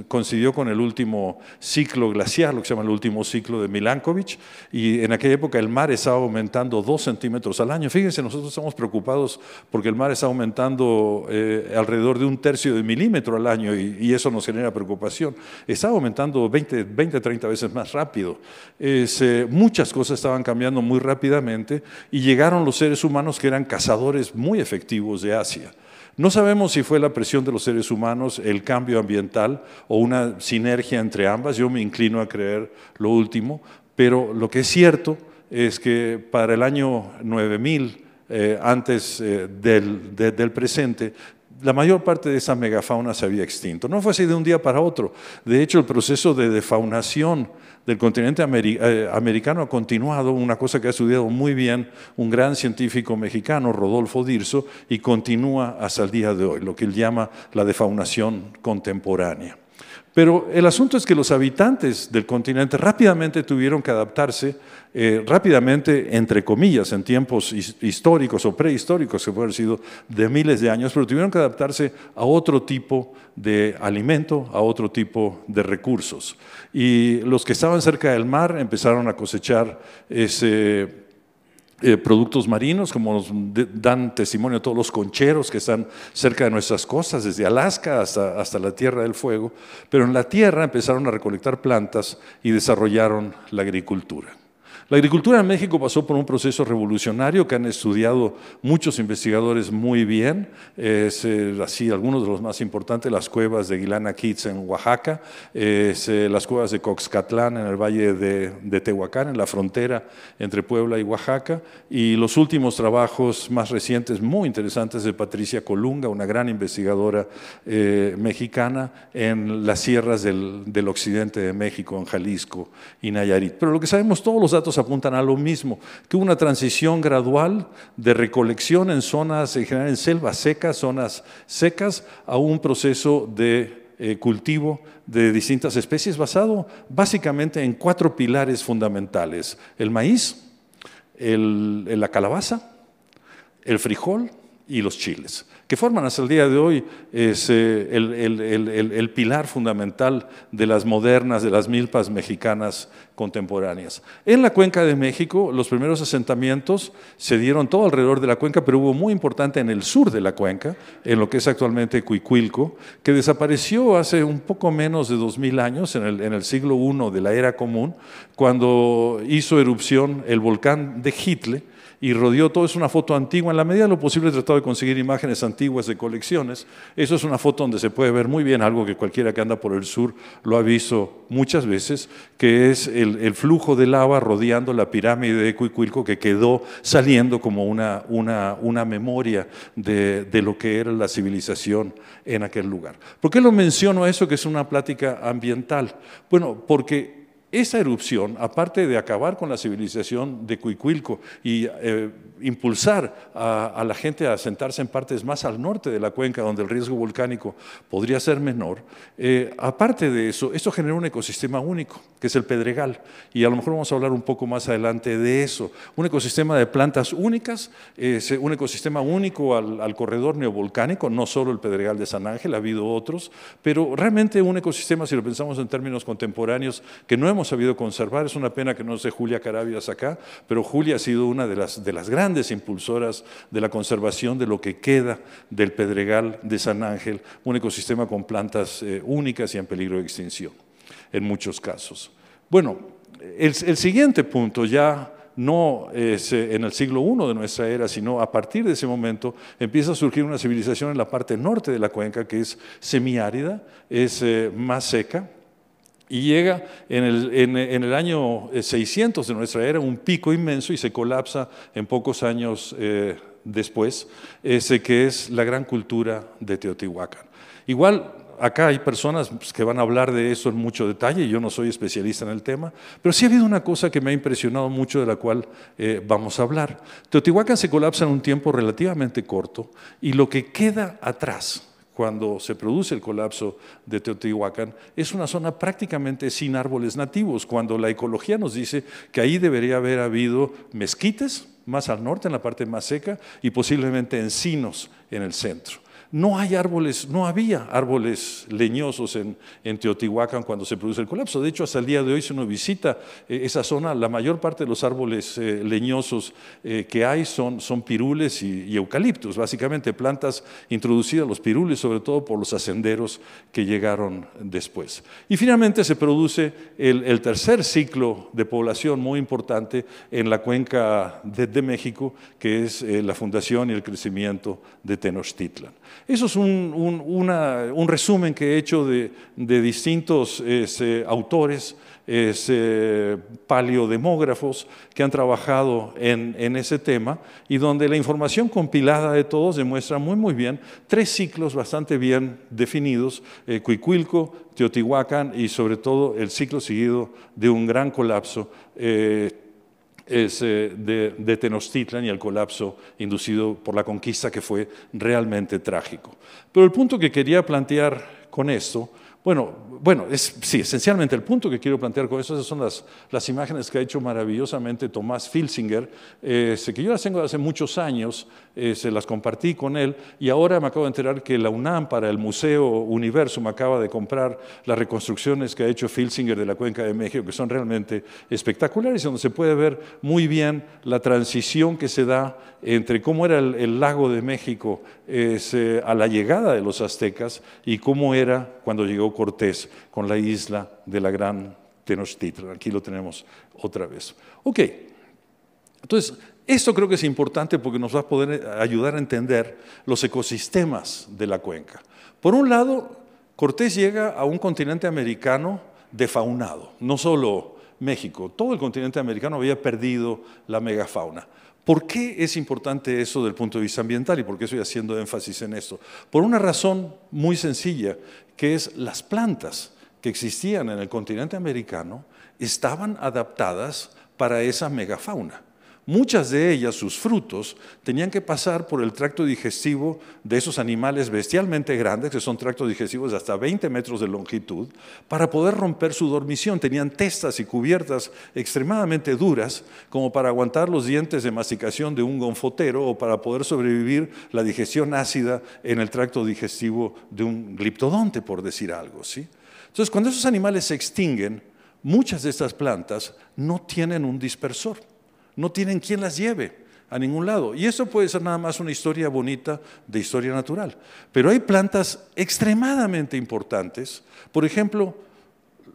[SPEAKER 4] coincidió con el último ciclo glacial, lo que se llama el último ciclo de Milankovitch, y en aquella época el mar estaba aumentando dos centímetros al año. Fíjense, nosotros estamos preocupados porque el mar está aumentando eh, alrededor de un tercio de milímetro al año y, eso nos genera preocupación. Estaba aumentando 20, 20 30 veces más rápido. Eh, muchas cosas estaban cambiando muy rápidamente y llegaron los seres humanos que eran cazadores muy efectivos de Asia. No sabemos si fue la presión de los seres humanos, el cambio ambiental o una sinergia entre ambas. Yo me inclino a creer lo último, pero lo que es cierto es que para el año 9000, eh, antes eh, del presente, la mayor parte de esa megafauna se había extinto. No fue así de un día para otro. De hecho, el proceso de defaunación del continente eh, americano ha continuado, una cosa que ha estudiado muy bien un gran científico mexicano, Rodolfo Dirso, y continúa hasta el día de hoy, lo que él llama la defaunación contemporánea. Pero el asunto es que los habitantes del continente rápidamente tuvieron que adaptarse, eh, rápidamente, entre comillas, en tiempos históricos o prehistóricos, que pueden haber sido de miles de años, pero tuvieron que adaptarse a otro tipo de alimento, a otro tipo de recursos. Y los que estaban cerca del mar empezaron a cosechar ese eh, productos marinos, como nos dan testimonio todos los concheros que están cerca de nuestras costas, desde Alaska hasta, hasta la Tierra del Fuego, pero en la Tierra empezaron a recolectar plantas y desarrollaron la agricultura. La agricultura en México pasó por un proceso revolucionario que han estudiado muchos investigadores muy bien, eh, así algunos de los más importantes, las cuevas de Guilana Kitz en Oaxaca, eh, las cuevas de Coxcatlán en el valle de, Tehuacán, en la frontera entre Puebla y Oaxaca, y los últimos trabajos más recientes, muy interesantes, de Patricia Colunga, una gran investigadora eh, mexicana, en las sierras del, del occidente de México, en Jalisco y Nayarit. Pero lo que sabemos, todos los datos apuntan a lo mismo, que una transición gradual de recolección en zonas, en general en selvas secas, zonas secas, a un proceso de eh, cultivo de distintas especies basado básicamente en cuatro pilares fundamentales, el maíz, la calabaza, el frijol y los chiles, que forman hasta el día de hoy eh, el, el, pilar fundamental de las modernas, de las milpas mexicanas contemporáneas. En la cuenca de México, los primeros asentamientos se dieron todo alrededor de la cuenca, pero hubo muy importante en el sur de la cuenca, en lo que es actualmente Cuicuilco, que desapareció hace un poco menos de 2000 años, en el, siglo I de la era común, cuando hizo erupción el volcán de Hitler y rodeó todo. Es una foto antigua. En la medida de lo posible he tratado de conseguir imágenes antiguas de colecciones. Eso es una foto donde se puede ver muy bien algo que cualquiera que anda por el sur lo ha visto muchas veces, que es el, flujo de lava rodeando la pirámide de Cuicuilco que quedó saliendo como una, una, una memoria de, de lo que era la civilización en aquel lugar. ¿Por qué lo menciono eso, que es una plática ambiental? Bueno, porque esa erupción, aparte de acabar con la civilización de Cuicuilco y eh, impulsar a, la gente a sentarse en partes más al norte de la cuenca, donde el riesgo volcánico podría ser menor. Eh, aparte de eso, esto genera un ecosistema único, que es el pedregal, y a lo mejor vamos a hablar un poco más adelante de eso. Un ecosistema de plantas únicas, un ecosistema único al, al, corredor neovolcánico, no solo el pedregal de San Ángel, ha habido otros, pero realmente un ecosistema, si lo pensamos en términos contemporáneos, que no hemos sabido conservar, es una pena que no esté Julia Carabias acá, pero Julia ha sido una de las, de las grandes grandes impulsoras de la conservación de lo que queda del Pedregal de San Ángel, un ecosistema con plantas eh, únicas y en peligro de extinción, en muchos casos. Bueno, el, el siguiente punto ya no es eh, en el siglo I de nuestra era, sino a partir de ese momento empieza a surgir una civilización en la parte norte de la cuenca que es semiárida, es eh, más seca, y llega en el, año 600 eh, de nuestra era un pico inmenso y se colapsa en pocos años eh, después, ese que es la gran cultura de Teotihuacán. Igual acá hay personas pues, que van a hablar de eso en mucho detalle, yo no soy especialista en el tema, pero sí ha habido una cosa que me ha impresionado mucho de la cual eh, vamos a hablar. Teotihuacán se colapsa en un tiempo relativamente corto y lo que queda atrás cuando se produce el colapso de Teotihuacán, es una zona prácticamente sin árboles nativos, cuando la ecología nos dice que ahí debería haber habido mezquites más al norte, en la parte más seca, y posiblemente encinos en el centro no hay árboles, no había árboles leñosos en, Teotihuacán cuando se produce el colapso. De hecho, hasta el día de hoy, si uno visita eh, esa zona, la mayor parte de los árboles eh, leñosos eh, que hay son, pirules y, eucaliptos, básicamente plantas introducidas, los pirules, sobre todo por los ascenderos que llegaron después. Y finalmente se produce el, tercer ciclo de población muy importante en la cuenca de, de México, que es la fundación y el crecimiento de Tenochtitlan. Eso es un, resumen que he hecho de, distintos este, autores, este, paleodemógrafos que han trabajado en, ese tema y donde la información compilada de todos demuestra muy, muy bien tres ciclos bastante bien definidos, eh, Cuicuilco, Teotihuacán y sobre todo el ciclo seguido de un gran colapso eh, eh, de, de, Tenochtitlan y el colapso inducido por la conquista que fue realmente trágico. Pero el punto que quería plantear con esto, bueno, bueno, sí, esencialmente el punto que quiero plantear con eso, esas son las, imágenes que ha hecho maravillosamente Tomás Filsinger, eh, que yo las tengo hace muchos años, eh, se las compartí con él y ahora me acabo de enterar que la UNAM para el Museo Universo me acaba de comprar las reconstrucciones que ha hecho Filsinger de la Cuenca de México, que son realmente espectaculares, donde se puede ver muy bien la transición que se da entre cómo era el lago de México eh, a la llegada de los aztecas y cómo era cuando llegó Cortés con la isla de la gran Tenochtitlan. Aquí lo tenemos otra vez. Ok, entonces esto creo que es importante porque nos va a poder eh, ayudar a entender los ecosistemas de la cuenca. Por un lado, Cortés llega a un continente americano defaunado, no solo México, todo el continente americano había perdido la megafauna. ¿Por qué es importante eso del punto de vista ambiental y por qué estoy haciendo énfasis en esto? Por una razón muy sencilla, que es las plantas que existían en el continente americano estaban adaptadas para esa megafauna muchas de ellas, sus frutos, tenían que pasar por el tracto digestivo de esos animales bestialmente grandes, que son tractos digestivos de hasta 20 metros de longitud, para poder romper su dormición. Tenían testas y cubiertas extremadamente duras, como para aguantar los dientes de masticación de un gonfotero o para poder sobrevivir la digestión ácida en el tracto digestivo de un gliptodonte, por decir algo. ¿sí? Entonces, cuando esos animales se extinguen, muchas de estas plantas no tienen un dispersor no tienen quien las lleve a ningún lado. Y eso puede ser nada más una historia bonita de historia natural. Pero hay plantas extremadamente importantes, por ejemplo,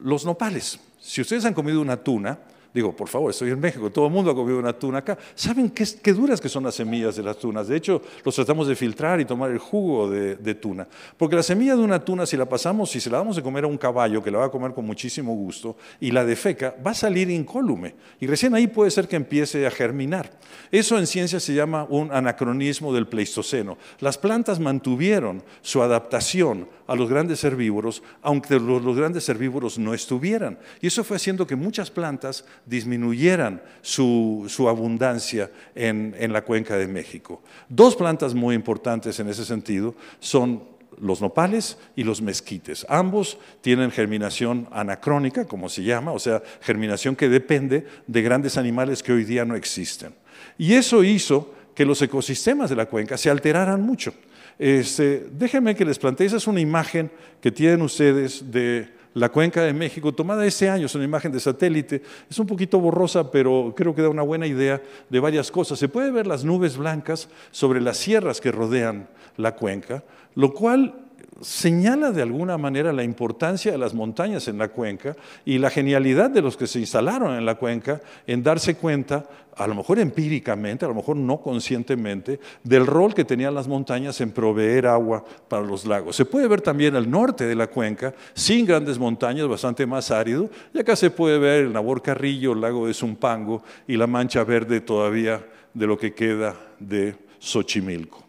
[SPEAKER 4] los nopales. Si ustedes han comido una tuna, Digo, por favor, estoy en México, todo el mundo ha comido una tuna acá. ¿Saben qué, duras que son las semillas de las tunas? De hecho, los tratamos de filtrar y tomar el jugo de, tuna. Porque la semilla de una tuna, si la pasamos, si se la damos a comer a un caballo, que la va a comer con muchísimo gusto, y la defeca, va a salir incólume. Y recién ahí puede ser que empiece a germinar. Eso en ciencia se llama un anacronismo del Pleistoceno. Las plantas mantuvieron su adaptación a los grandes herbívoros, aunque los, grandes herbívoros no estuvieran. Y eso fue haciendo que muchas plantas disminuyeran su, abundancia en, en la cuenca de México. Dos plantas muy importantes en ese sentido son los nopales y los mezquites. Ambos tienen germinación anacrónica, como se llama, o sea, germinación que depende de grandes animales que hoy día no existen. Y eso hizo que los ecosistemas de la cuenca se alteraran mucho. Este, déjenme que les plantee, esa es una imagen que tienen ustedes de la cuenca de México, tomada ese año, es una imagen de satélite, es un poquito borrosa, pero creo que da una buena idea de varias cosas. Se puede ver las nubes blancas sobre las sierras que rodean la cuenca, lo cual señala de alguna manera la importancia de las montañas en la cuenca y la genialidad de los que se instalaron en la cuenca en darse cuenta, a lo mejor empíricamente, a lo mejor no conscientemente, del rol que tenían las montañas en proveer agua para los lagos. Se puede ver también al norte de la cuenca, sin grandes montañas, bastante más árido, y acá se puede ver el Nabor Carrillo, el lago de Zumpango y la mancha verde todavía de lo que queda de Xochimilco.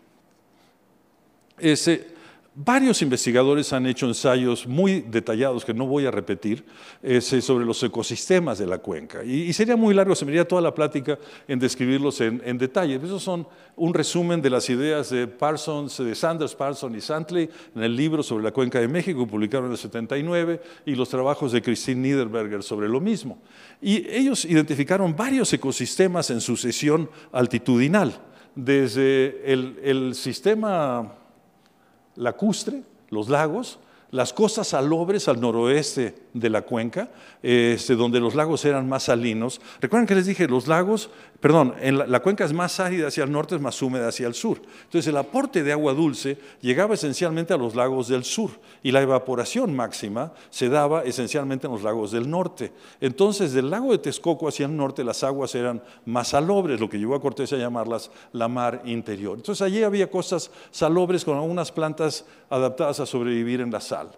[SPEAKER 4] Ese Varios investigadores han hecho ensayos muy detallados, que no voy a repetir, sobre los ecosistemas de la cuenca. Y, sería muy largo, se me iría toda la plática en describirlos en, detalle. Esos son un resumen de las ideas de Parsons, de Sanders, Parsons y Santley en el libro sobre la cuenca de México, publicado en el 79, y los trabajos de Christine Niederberger sobre lo mismo. Y ellos identificaron varios ecosistemas en sucesión altitudinal, desde el sistema lacustre, los lagos, las costas salobres al noroeste de la cuenca, este, donde los lagos eran más salinos. Recuerden que les dije, los lagos, perdón, la, cuenca es más árida hacia el norte, es más húmeda hacia el sur. Entonces el aporte de agua dulce llegaba esencialmente a los lagos del sur y la evaporación máxima se daba esencialmente en los lagos del norte. Entonces del lago de Texcoco hacia el norte las aguas eran más salobres, lo que llevó a Cortés a llamarlas la mar interior. Entonces allí había cosas salobres con algunas plantas adaptadas a sobrevivir en la sal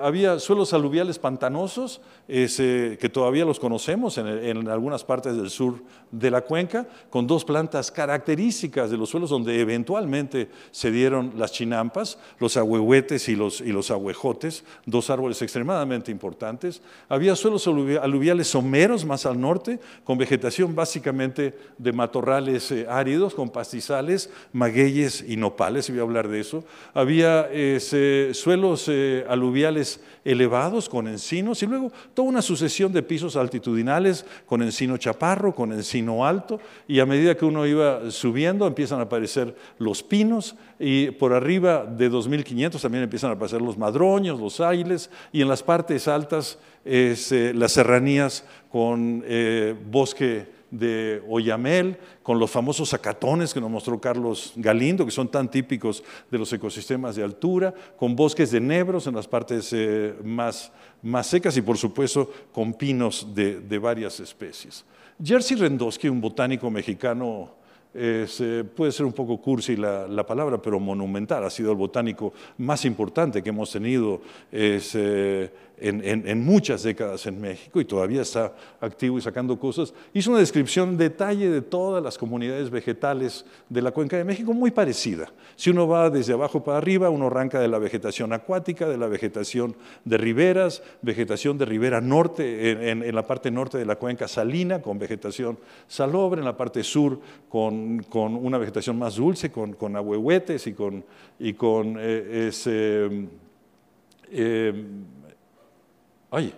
[SPEAKER 4] había suelos aluviales pantanosos, que todavía los conocemos en, algunas partes del sur de la cuenca, con dos plantas características de los suelos donde eventualmente se dieron las chinampas, los ahuehuetes y los, y los ahuejotes, dos árboles extremadamente importantes. Había suelos aluviales someros más al norte, con vegetación básicamente de matorrales eh, áridos, con pastizales, magueyes y nopales, y voy a hablar de eso. Había eh, suelos eh, aluviales elevados con encinos y luego toda una sucesión de pisos altitudinales con encino chaparro, con encino alto y a medida que uno iba subiendo empiezan a aparecer los pinos y por arriba de 2500 también empiezan a aparecer los madroños, los ailes y en las partes altas eh, las serranías con eh, bosque de Oyamel, con los famosos zacatones que nos mostró Carlos Galindo, que son tan típicos de los ecosistemas de altura, con bosques de nebros en las partes eh, más, más, secas y por supuesto con pinos de, varias especies. Jerzy Rendowski, un botánico mexicano, eh, puede ser un poco cursi la, la, palabra, pero monumental, ha sido el botánico más importante que hemos tenido es, eh, en, muchas décadas en México y todavía está activo y sacando cosas, hizo una descripción detalle de todas las comunidades vegetales de la cuenca de México, muy parecida. Si uno va desde abajo para arriba, uno arranca de la vegetación acuática, de la vegetación de riberas, vegetación de ribera norte, en, la parte norte de la cuenca salina, con vegetación salobre, en la parte sur con, una vegetación más dulce, con, con y con, y con eh, ese, eh, eh, Ay,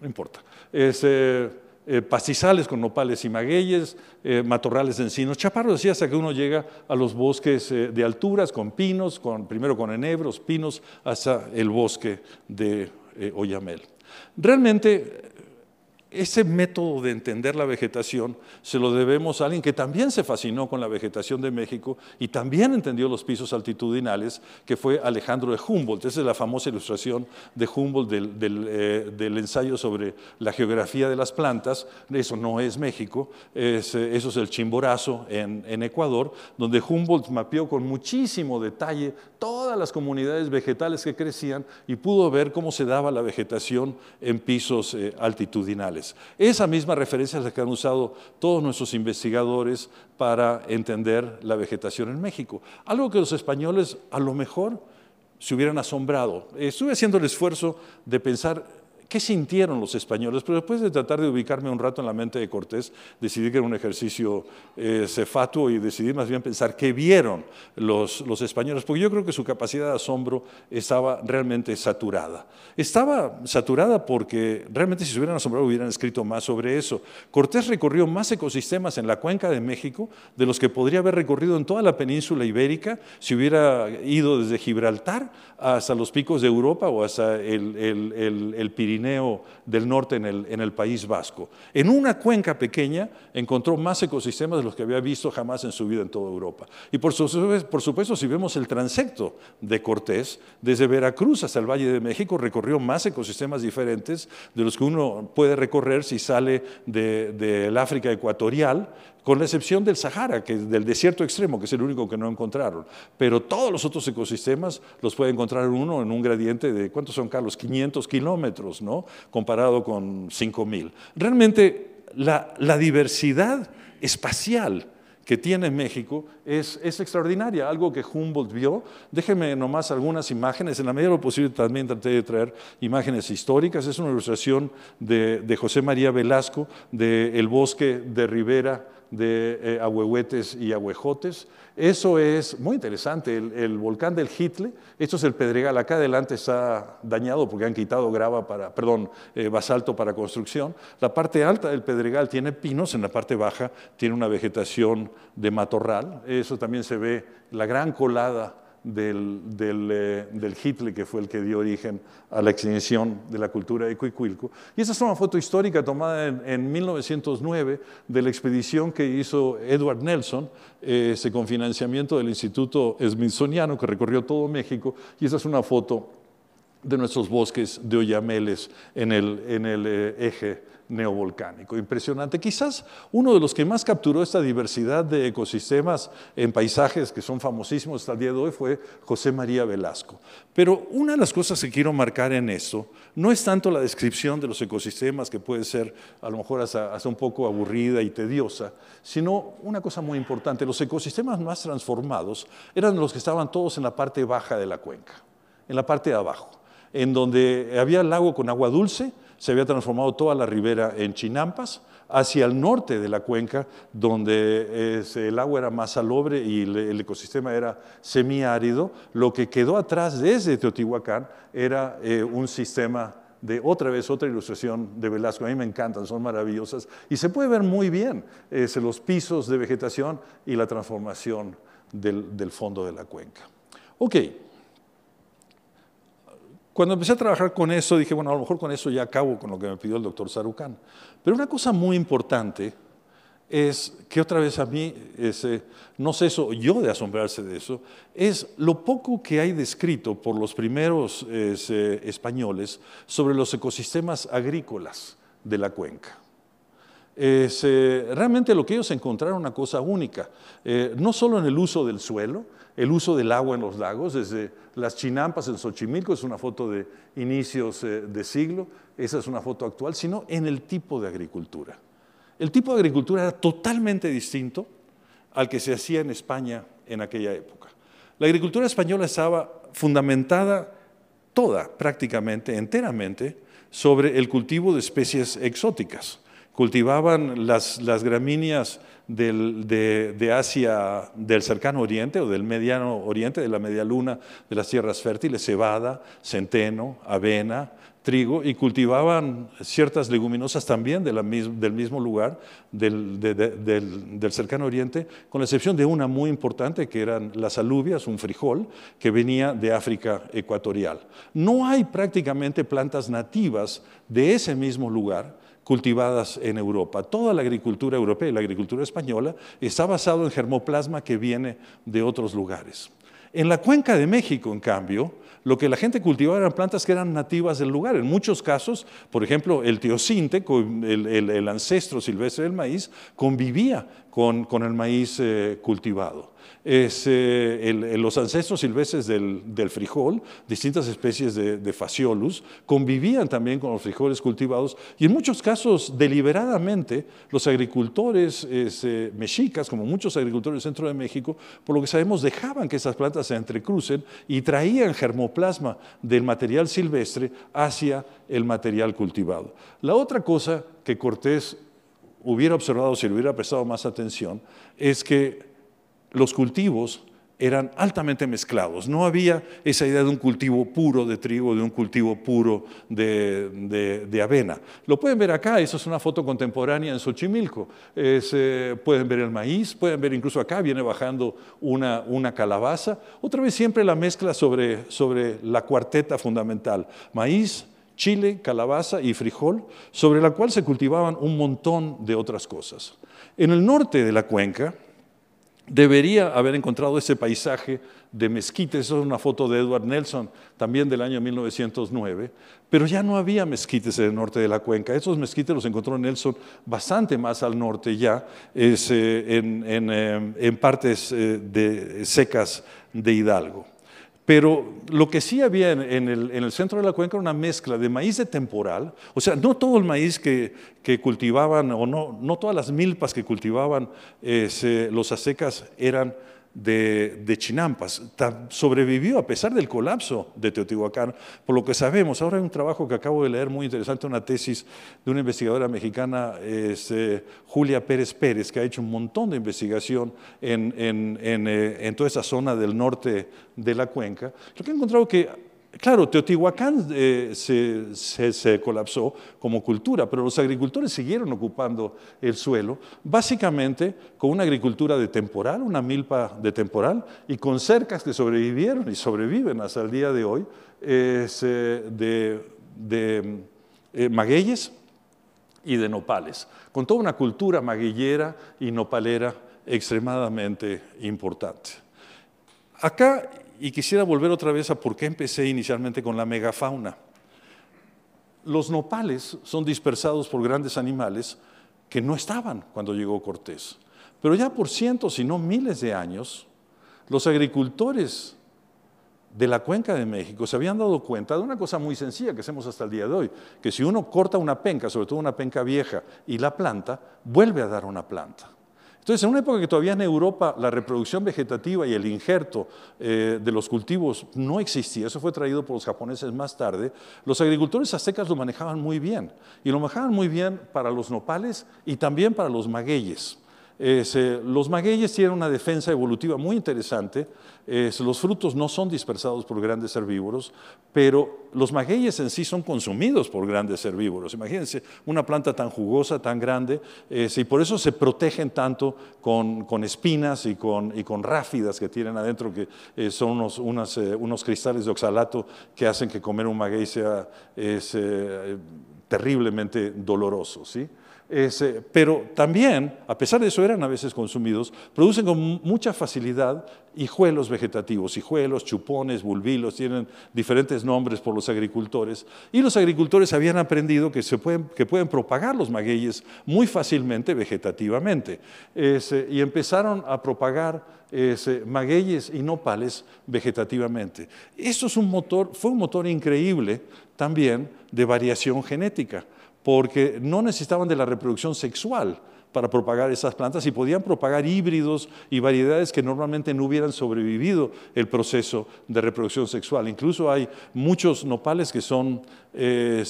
[SPEAKER 4] no importa. Eh, eh, pastizales con nopales y magueyes, eh, matorrales de encinos, chaparros, así hasta que uno llega a los bosques de alturas, con pinos, primero con enebros, pinos, hasta el bosque de Oyamel. Realmente ese método de entender la vegetación se lo debemos a alguien que también se fascinó con la vegetación de México y también entendió los pisos altitudinales, que fue Alejandro de Humboldt. Esa es la famosa ilustración de Humboldt del, eh, ensayo sobre la geografía de las plantas. Eso no es México, eh, eso es el Chimborazo en, en Ecuador, donde Humboldt mapeó con muchísimo detalle todas las comunidades vegetales que crecían y pudo ver cómo se daba la vegetación en pisos eh, altitudinales. Esa misma referencia es la que han usado todos nuestros investigadores para entender la vegetación en México. Algo que los españoles a lo mejor se hubieran asombrado. Estuve haciendo el esfuerzo de pensar ¿Qué sintieron los españoles? Pero después de tratar de ubicarme un rato en la mente de Cortés, decidí que era un ejercicio eh, cefatuo y decidí más bien pensar qué vieron los, españoles, porque yo creo que su capacidad de asombro estaba realmente saturada. Estaba saturada porque realmente si se hubieran asombrado hubieran escrito más sobre eso. Cortés recorrió más ecosistemas en la cuenca de México de los que podría haber recorrido en toda la península ibérica si hubiera ido desde Gibraltar hasta los picos de Europa o hasta el, el Pirineo del norte en el, en el País Vasco. En una cuenca pequeña encontró más ecosistemas de los que había visto jamás en su vida en toda Europa. Y por, por supuesto, si vemos el transecto de Cortés, desde Veracruz hasta el Valle de México recorrió más ecosistemas diferentes de los que uno puede recorrer si sale del África ecuatorial, con la excepción del Sahara, que del desierto extremo, que es el único que no encontraron. Pero todos los otros ecosistemas los puede encontrar uno en un gradiente de, ¿cuántos son, Carlos? 500 kilómetros, ¿no? comparado con 5.000. Realmente la, diversidad espacial que tiene México es, extraordinaria, algo que Humboldt vio. Déjenme nomás algunas imágenes, en la medida de lo posible también traté de traer imágenes históricas, es una ilustración de, de José María Velasco, de El bosque de Rivera, de eh, ahuehuetes y ahuejotes. Eso es muy interesante, el, volcán del Hitler esto es el Pedregal, acá adelante está dañado porque han quitado grava para, perdón, eh, basalto para construcción. La parte alta del Pedregal tiene pinos, en la parte baja tiene una vegetación de matorral, eso también se ve, la gran colada eh, del, Hitler, que fue el que dio origen a la extinción de la cultura de Cuicuilco. Y esta es una foto histórica tomada en, 1909 de la expedición que hizo Edward Nelson, eh, ese con financiamiento del Instituto Smithsoniano, que recorrió todo México. Y esa es una foto de nuestros bosques de Oyameles en el, eh, eje neovolcánico. Impresionante. Quizás uno de los que más capturó esta diversidad de ecosistemas en paisajes que son famosísimos hasta el día de hoy fue José María Velasco. Pero una de las cosas que quiero marcar en eso no es tanto la descripción de los ecosistemas, que puede ser a lo mejor hasta, un poco aburrida y tediosa, sino una cosa muy importante. Los ecosistemas más transformados eran los que estaban todos en la parte baja de la cuenca, en la parte de abajo en donde había el lago con agua dulce, se había transformado toda la ribera en chinampas, hacia el norte de la cuenca, donde el agua era más salobre y el ecosistema era semiárido, lo que quedó atrás desde Teotihuacán era eh, un sistema de otra vez otra ilustración de Velasco. A mí me encantan, son maravillosas. Y se puede ver muy bien los pisos de vegetación y la transformación del, del fondo de la cuenca. Cuando empecé a trabajar con eso, dije, bueno, a lo mejor con eso ya acabo con lo que me pidió el doctor Sarucán. Pero una cosa muy importante es que otra vez a mí, no sé eso, yo de asombrarse de eso, es lo poco que hay descrito por los primeros españoles sobre los ecosistemas agrícolas de la cuenca. realmente lo que ellos encontraron una cosa única, eh, no solo en el uso del suelo, el uso del agua en los lagos, desde las chinampas en Xochimilco, es una foto de inicios eh, de siglo, esa es una foto actual, sino en el tipo de agricultura. El tipo de agricultura era totalmente distinto al que se hacía en España en aquella época. La agricultura española estaba fundamentada toda, prácticamente, enteramente, sobre el cultivo de especies exóticas. Cultivaban las, las gramíneas del, de, Asia, del cercano oriente o del mediano oriente, de la media luna, de las tierras fértiles, cebada, centeno, avena, trigo, y cultivaban ciertas leguminosas también del mismo lugar, del, del, cercano oriente, con la excepción de una muy importante que eran las alubias, un frijol, que venía de África ecuatorial. No hay prácticamente plantas nativas de ese mismo lugar cultivadas en Europa. Toda la agricultura europea y la agricultura española está basada en germoplasma que viene de otros lugares. En la cuenca de México, en cambio, lo que la gente cultivaba eran plantas que eran nativas del lugar. En muchos casos, por ejemplo, el teosinte, el, ancestro silvestre del maíz, convivía con, el maíz eh, cultivado en eh, los ancestros silvestres del, frijol, distintas especies de, de, convivían también con los frijoles cultivados y en muchos casos deliberadamente los agricultores este, mexicas, como muchos agricultores del centro de México, por lo que sabemos dejaban que esas plantas se entrecrucen y traían germoplasma del material silvestre hacia el material cultivado. La otra cosa que Cortés hubiera observado si le hubiera prestado más atención es que los cultivos eran altamente mezclados. No había esa idea de un cultivo puro de trigo, de un cultivo puro de, avena. Lo pueden ver acá, eso es una foto contemporánea en Xochimilco. Eh, pueden ver el maíz, pueden ver incluso acá, viene bajando una, calabaza. Otra vez siempre la mezcla sobre la cuarteta fundamental. Maíz, chile, calabaza y frijol, sobre la cual se cultivaban un montón de otras cosas. En el norte de la cuenca, debería haber encontrado ese paisaje de mezquites. Esa es una foto de Edward Nelson, también del año 1909. Pero ya no había mezquites en el norte de la cuenca. Esos mezquites los encontró Nelson bastante más al norte ya, eh, eh, en, partes eh, secas de Hidalgo. Pero lo que sí había en, el, centro de la cuenca era una mezcla de maíz de temporal, o sea, no todo el maíz que, cultivaban, o no, no todas las milpas que cultivaban eh, los acecas eran de, Chinampas. sobrevivió a pesar del colapso de Teotihuacán, por lo que sabemos. Ahora hay un trabajo que acabo de leer muy interesante, una tesis de una investigadora mexicana, es, este, Julia Pérez Pérez, que ha hecho un montón de investigación en, en, eh, toda esa zona del norte de la cuenca. Lo que ha encontrado que Claro, Teotihuacán eh, se, colapsó como cultura, pero los agricultores siguieron ocupando el suelo, básicamente con una agricultura de temporal, una milpa de temporal, y con cercas que sobrevivieron y sobreviven hasta el día de hoy eh, de, eh, magueyes y de nopales, con toda una cultura maguillera y nopalera extremadamente importante. Acá y quisiera volver otra vez a por qué empecé inicialmente con la megafauna. Los nopales son dispersados por grandes animales que no estaban cuando llegó Cortés. Pero ya por cientos, si no miles de años, los agricultores de la cuenca de México se habían dado cuenta de una cosa muy sencilla que hacemos hasta el día de hoy, que si uno corta una penca, sobre todo una penca vieja, y la planta, vuelve a dar una planta. Entonces, en una época que todavía en Europa la reproducción vegetativa y el injerto eh, de los cultivos no existía, eso fue traído por los japoneses más tarde, los agricultores aztecas lo manejaban muy bien. Y lo manejaban muy bien para los nopales y también para los magueyes. Eh, los magueyes tienen una defensa evolutiva muy interesante. los frutos no son dispersados por grandes herbívoros, pero los magueyes en sí son consumidos por grandes herbívoros. Imagínense una planta tan jugosa, tan grande, y por eso se protegen tanto con, con espinas y con, y con, ráfidas que tienen adentro, que eh, son unos, eh, unos, cristales de oxalato que hacen que comer un maguey sea terriblemente doloroso. ¿sí? pero también, a pesar de eso, eran a veces consumidos, producen con mucha facilidad hijuelos vegetativos, hijuelos, chupones, bulbilos, tienen diferentes nombres por los agricultores. Y los agricultores habían aprendido que, se pueden, que pueden propagar los magueyes muy fácilmente vegetativamente. y empezaron a propagar magueyes y nopales vegetativamente. Eso es un motor, fue un motor increíble también de variación genética porque no necesitaban de la reproducción sexual para propagar esas plantas y podían propagar híbridos y variedades que normalmente no hubieran sobrevivido el proceso de reproducción sexual. Incluso hay muchos nopales que son, eh,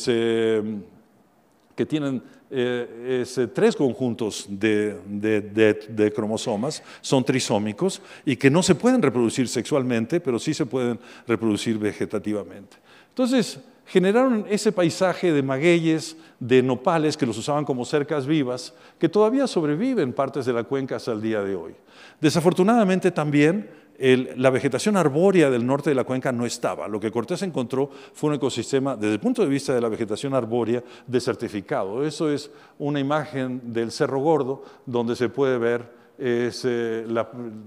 [SPEAKER 4] que tienen eh, eh, tres conjuntos de, de, cromosomas, son trisómicos, y que no se pueden reproducir sexualmente, pero sí se pueden reproducir vegetativamente. Entonces, generaron ese paisaje de magueyes, de nopales que los usaban como cercas vivas, que todavía sobreviven partes de la cuenca hasta el día de hoy. Desafortunadamente también la vegetación arbórea del norte de la cuenca no estaba. Lo que Cortés encontró fue un ecosistema, desde el punto de vista de la vegetación arbórea, desertificado. Eso es una imagen del Cerro Gordo, donde se puede ver eh,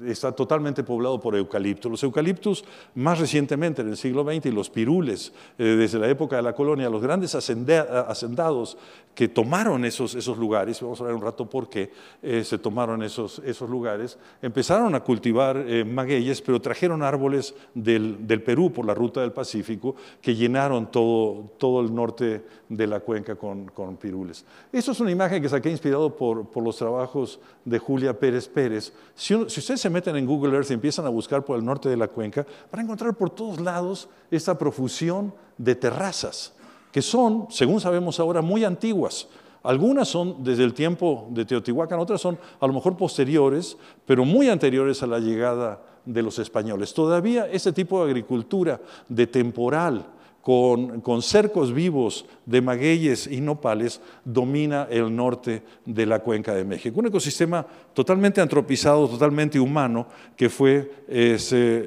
[SPEAKER 4] está totalmente poblado por eucaliptos. Los eucaliptos, más recientemente en el siglo XX, y los pirules, eh, desde la época de la colonia, los grandes hacendados que tomaron esos, esos lugares, vamos a hablar un rato por qué eh, se tomaron esos, esos lugares, empezaron a cultivar magueyes, pero trajeron árboles del, del, Perú por la ruta del Pacífico que llenaron todo, todo el norte de la cuenca con, con pirules. Esto es una imagen que saqué inspirado por, por los trabajos de Julia Pérez Pérez si, ustedes se meten en Google Earth y empiezan a buscar por el norte de la cuenca, van a encontrar por todos lados esta profusión de terrazas, que son, según sabemos ahora, muy antiguas. Algunas son desde el tiempo de Teotihuacán, otras son a lo mejor posteriores, pero muy anteriores a la llegada de los españoles. Todavía ese tipo de agricultura de temporal, con, cercos vivos de magueyes y nopales, domina el norte de la cuenca de México. Un ecosistema totalmente antropizado, totalmente humano, que fue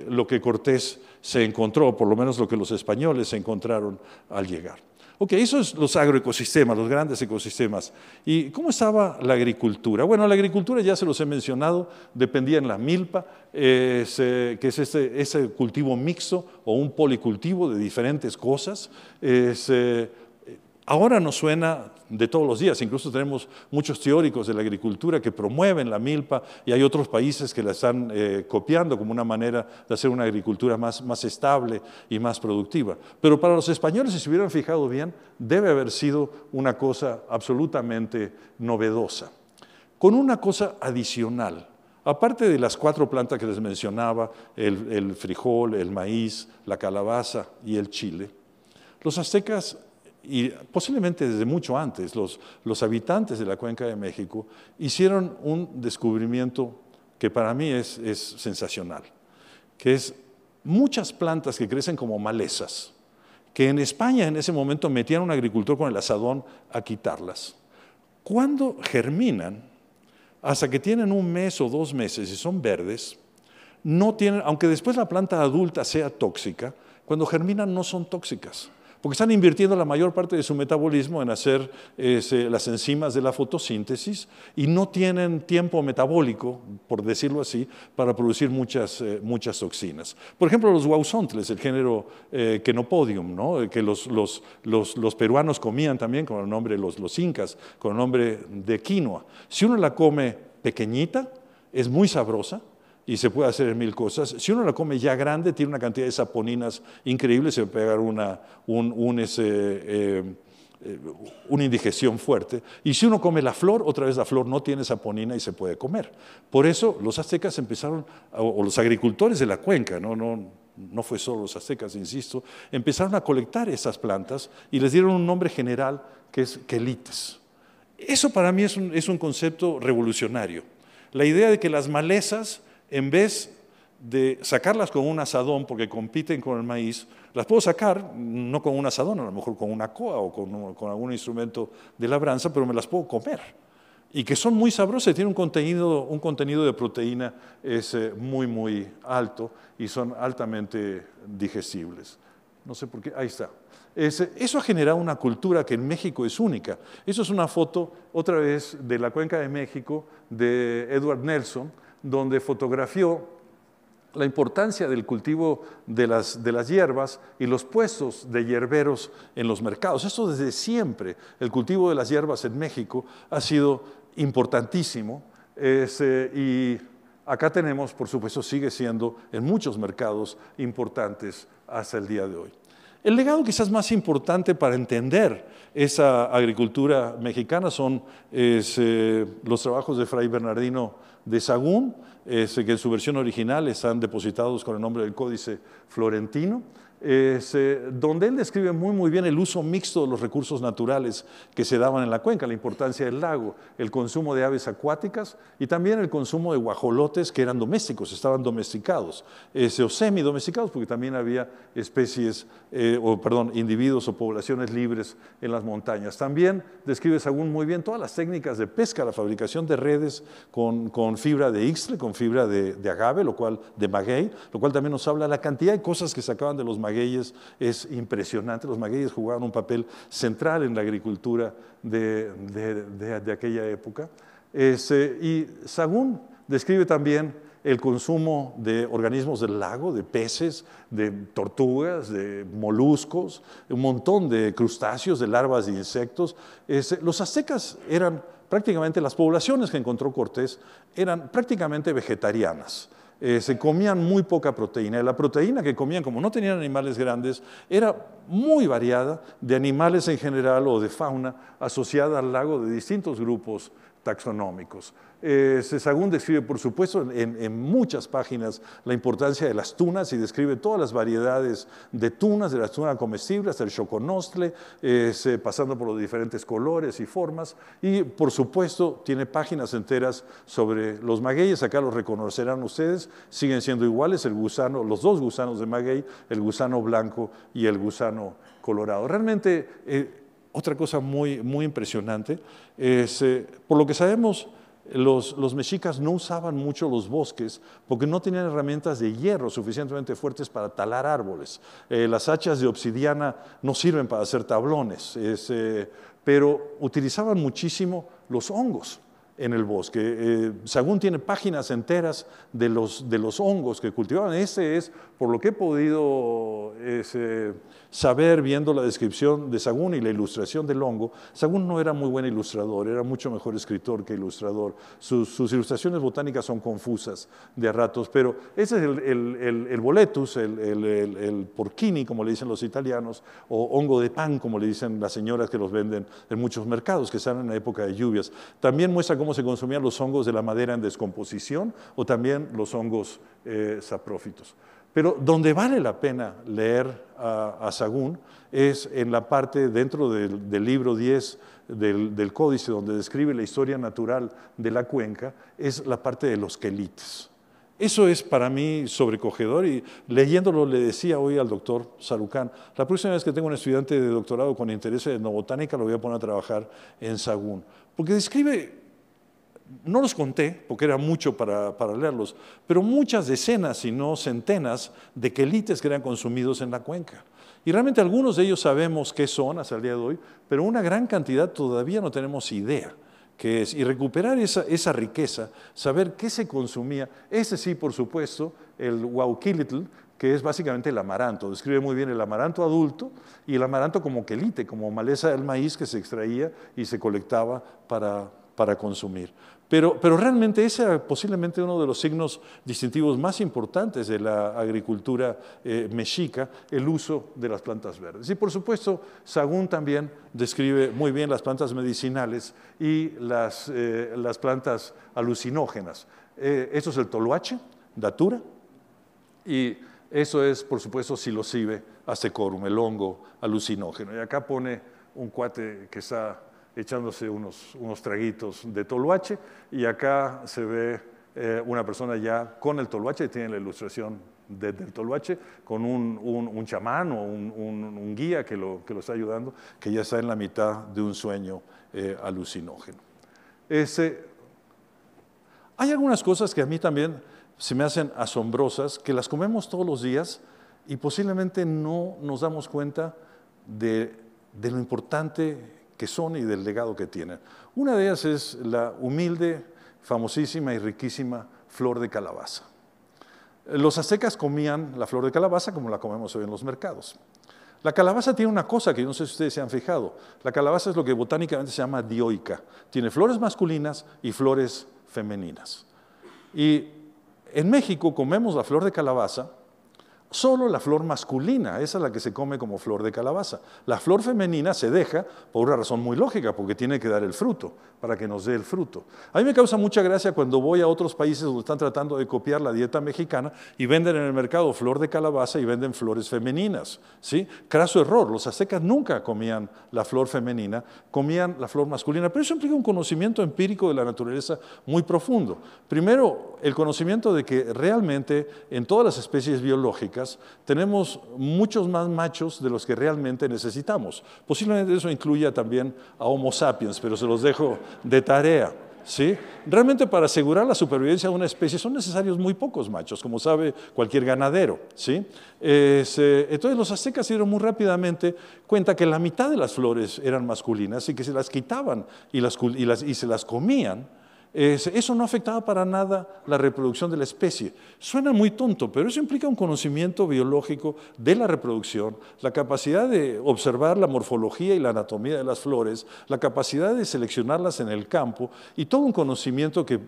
[SPEAKER 4] lo que Cortés se encontró, por lo menos lo que los españoles se encontraron al llegar. Ok, eso es los agroecosistemas, los grandes ecosistemas. ¿Y cómo estaba la agricultura? Bueno, la agricultura ya se los he mencionado, dependía en la milpa, eh, que es este, ese, cultivo mixto o un policultivo de diferentes cosas. Eh, Ahora nos suena de todos los días, incluso tenemos muchos teóricos de la agricultura que promueven la milpa y hay otros países que la están eh, copiando como una manera de hacer una agricultura más, estable y más productiva. Pero para los españoles, si se hubieran fijado bien, debe haber sido una cosa absolutamente novedosa. Con una cosa adicional, aparte de las cuatro plantas que les mencionaba, el frijol, el maíz, la calabaza y el chile, los aztecas y posiblemente desde mucho antes, los, habitantes de la Cuenca de México hicieron un descubrimiento que para mí es, sensacional, que es muchas plantas que crecen como malezas, que en España en ese momento metían un agricultor con el azadón a quitarlas. Cuando germinan, hasta que tienen un mes o dos meses y son verdes, aunque después la planta adulta sea tóxica, cuando germinan no son tóxicas. Porque están invirtiendo la mayor parte de su metabolismo en hacer las enzimas de la fotosíntesis y no tienen tiempo metabólico, por decirlo así, para producir muchas, eh, muchas toxinas. Por ejemplo, los guauzontles, el género eh, Quenopodium, eh, que los, peruanos comían también con el nombre, los, los incas, con el nombre de quinoa. Si uno la come pequeñita, es muy sabrosa, y se puede hacer mil cosas. Si uno la come ya grande, tiene una cantidad de saponinas increíbles, se puede pegar una, un, eh, eh, una indigestión fuerte. Y si uno come la flor, otra vez la flor no tiene saponina y se puede comer. Por eso los aztecas empezaron, o los agricultores de la cuenca, no, no, no fue solo los aztecas, insisto, empezaron a colectar esas plantas y les dieron un nombre general que es quelites. Eso para mí es un, es un concepto revolucionario. La idea de que las malezas en vez de sacarlas con un asadón porque compiten con el maíz, las puedo sacar no con un asadón, a lo mejor con una coa o con, algún instrumento de labranza, pero me las puedo comer. Y que son muy sabrosas tienen un contenido, un contenido de proteína es, eh, muy, muy alto y son altamente digestibles. No sé por qué, ahí está. eso ha generado una cultura que en México es única. Eso es una foto, otra vez, de la cuenca de México, de Edward Nelson, donde fotografió la importancia del cultivo de las, hierbas y los puestos de hierberos en los mercados. Eso desde siempre, el cultivo de las hierbas en México ha sido importantísimo y acá tenemos, por supuesto, sigue siendo en muchos mercados importantes hasta el día de hoy. El legado quizás más importante para entender esa agricultura mexicana son eh, los trabajos de Fray Bernardino de Sagún, que en su versión original están depositados con el nombre del Códice Florentino, este, donde él describe muy, muy bien el uso mixto de los recursos naturales que se daban en la cuenca, la importancia del lago, el consumo de aves acuáticas y también el consumo de guajolotes que eran domésticos, estaban domesticados, este, o semidomesticados, porque también había especies, eh, o perdón, individuos o poblaciones libres en las montañas. También describe según muy bien todas las técnicas de pesca, la fabricación de redes con, fibra de ixtle, con fibra de, agave, lo cual de maguey, lo cual también nos habla la cantidad de cosas que sacaban de los maguey es impresionante. Los magueyes jugaban un papel central en la agricultura de, aquella época. Este, y Sagún describe también el consumo de organismos del lago, de peces, de tortugas, de moluscos, un montón de crustáceos, de larvas de insectos. Este, los aztecas eran prácticamente, las poblaciones que encontró Cortés eran prácticamente vegetarianas. Eh, se comían muy poca proteína. Y la proteína que comían, como no tenían animales grandes, era muy variada de animales en general o de fauna asociada al lago de distintos grupos taxonómicos. Eh, describe, por supuesto, en, muchas páginas la importancia de las tunas y describe todas las variedades de tunas, de las tunas comestibles, hasta el choconostle, eh, pasando por los diferentes colores y formas. Y, por supuesto, tiene páginas enteras sobre los magueyes. Acá los reconocerán ustedes, siguen siendo iguales el gusano, los dos gusanos de maguey, el gusano blanco y el gusano colorado. Realmente, eh, otra cosa muy, muy impresionante es, eh, por lo que sabemos, los, mexicas no usaban mucho los bosques porque no tenían herramientas de hierro suficientemente fuertes para talar árboles. Eh, las hachas de obsidiana no sirven para hacer tablones, eh, pero utilizaban muchísimo los hongos en el bosque. Eh, Sagún tiene páginas enteras de los, de los hongos que cultivaban. Ese es, por lo que he podido... Eh, saber, viendo la descripción de Sagún y la ilustración del hongo, Sagún no era muy buen ilustrador, era mucho mejor escritor que ilustrador. Sus, ilustraciones botánicas son confusas de ratos, pero ese es el, boletus, el, porcini, como le dicen los italianos, o hongo de pan, como le dicen las señoras que los venden en muchos mercados, que salen en la época de lluvias. También muestra cómo se consumían los hongos de la madera en descomposición o también los hongos eh, saprófitos. Pero donde vale la pena leer a, Sagún es en la parte dentro del, libro 10 del, códice, donde describe la historia natural de la cuenca, es la parte de los quelites. Eso es para mí sobrecogedor y leyéndolo le decía hoy al doctor Sarucán, la próxima vez que tengo un estudiante de doctorado con interés en botánica lo voy a poner a trabajar en Sagún, porque describe no los conté, porque era mucho para, leerlos, pero muchas decenas, si no centenas, de quelites que eran consumidos en la cuenca. Y realmente algunos de ellos sabemos qué son hasta el día de hoy, pero una gran cantidad todavía no tenemos idea qué es. Y recuperar esa, riqueza, saber qué se consumía, ese sí, por supuesto, el huauquilitl, que es básicamente el amaranto. Describe muy bien el amaranto adulto y el amaranto como quelite, como maleza del maíz que se extraía y se colectaba para consumir. Pero, realmente ese posiblemente uno de los signos distintivos más importantes de la agricultura eh, mexica, el uso de las plantas verdes. Y por supuesto, Sagún también describe muy bien las plantas medicinales y las, eh, plantas alucinógenas. Eh, eso es el toloache, datura, y eso es, por supuesto, silocibe acecorum, el hongo alucinógeno. Y acá pone un cuate que está echándose unos, traguitos de toluache y acá se ve eh, una persona ya con el toluache, tiene la ilustración del toluache, con un, un, un chamán o un, guía que lo, está ayudando, que ya está en la mitad de un sueño eh, alucinógeno. Ese, hay algunas cosas que a mí también se me hacen asombrosas, que las comemos todos los días y posiblemente no nos damos cuenta de, de lo importante que son y del legado que tienen. Una de ellas es la humilde, famosísima y riquísima flor de calabaza. Los aztecas comían la flor de calabaza como la comemos hoy en los mercados. La calabaza tiene una cosa que yo no sé si ustedes se han fijado. La calabaza es lo que botánicamente se llama dioica. Tiene flores masculinas y flores femeninas. Y en México comemos la flor de calabaza Solo la flor masculina, esa es la que se come como flor de calabaza. La flor femenina se deja por una razón muy lógica, porque tiene que dar el fruto, para que nos dé el fruto. A mí me causa mucha gracia cuando voy a otros países donde están tratando de copiar la dieta mexicana y venden en el mercado flor de calabaza y venden flores femeninas. ¿sí? Craso error, los aztecas nunca comían la flor femenina, comían la flor masculina, pero eso implica un conocimiento empírico de la naturaleza muy profundo. Primero, el conocimiento de que realmente en todas las especies biológicas, tenemos muchos más machos de los que realmente necesitamos. Posiblemente eso incluya también a Homo sapiens, pero se los dejo de tarea. ¿Sí? Realmente para asegurar la supervivencia de una especie son necesarios muy pocos machos, como sabe cualquier ganadero. ¿sí? Eh, entonces los aztecas dieron muy rápidamente cuenta que la mitad de las flores eran masculinas y que se las quitaban y, las, y se las comían eso no afectaba para nada la reproducción de la especie. Suena muy tonto, pero eso implica un conocimiento biológico de la reproducción, la capacidad de observar la morfología y la anatomía de las flores, la capacidad de seleccionarlas en el campo y todo un conocimiento que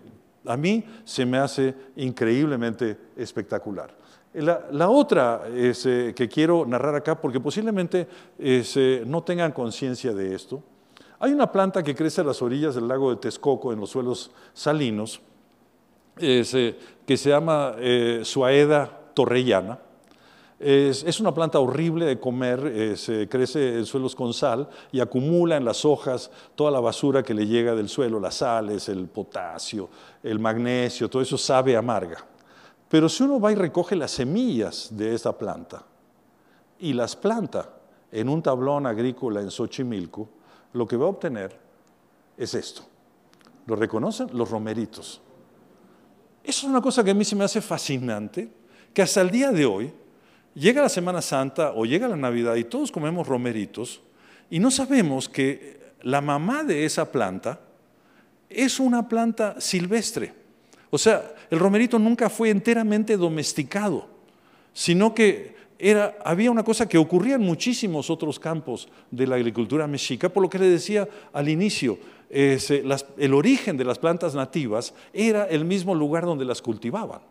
[SPEAKER 4] a mí se me hace increíblemente espectacular. La, otra es, este, que quiero narrar acá, porque posiblemente este, no tengan conciencia de esto, hay una planta que crece a las orillas del lago de Texcoco, en los suelos salinos, eh, que se llama eh, Suaeda torrellana. Es, una planta horrible de comer, eh, crece en suelos con sal y acumula en las hojas toda la basura que le llega del suelo, las sales, el potasio, el magnesio, todo eso sabe amarga. Pero si uno va y recoge las semillas de esa planta y las planta en un tablón agrícola en Xochimilco, lo que va a obtener es esto. ¿Lo reconocen? Los romeritos. Eso es una cosa que a mí se me hace fascinante, que hasta el día de hoy llega la Semana Santa o llega la Navidad y todos comemos romeritos y no sabemos que la mamá de esa planta es una planta silvestre. O sea, el romerito nunca fue enteramente domesticado, sino que había una cosa que ocurría en muchísimos otros campos de la agricultura mexica, por lo que le decía al inicio, el origen de las plantas nativas era el mismo lugar donde las cultivaban.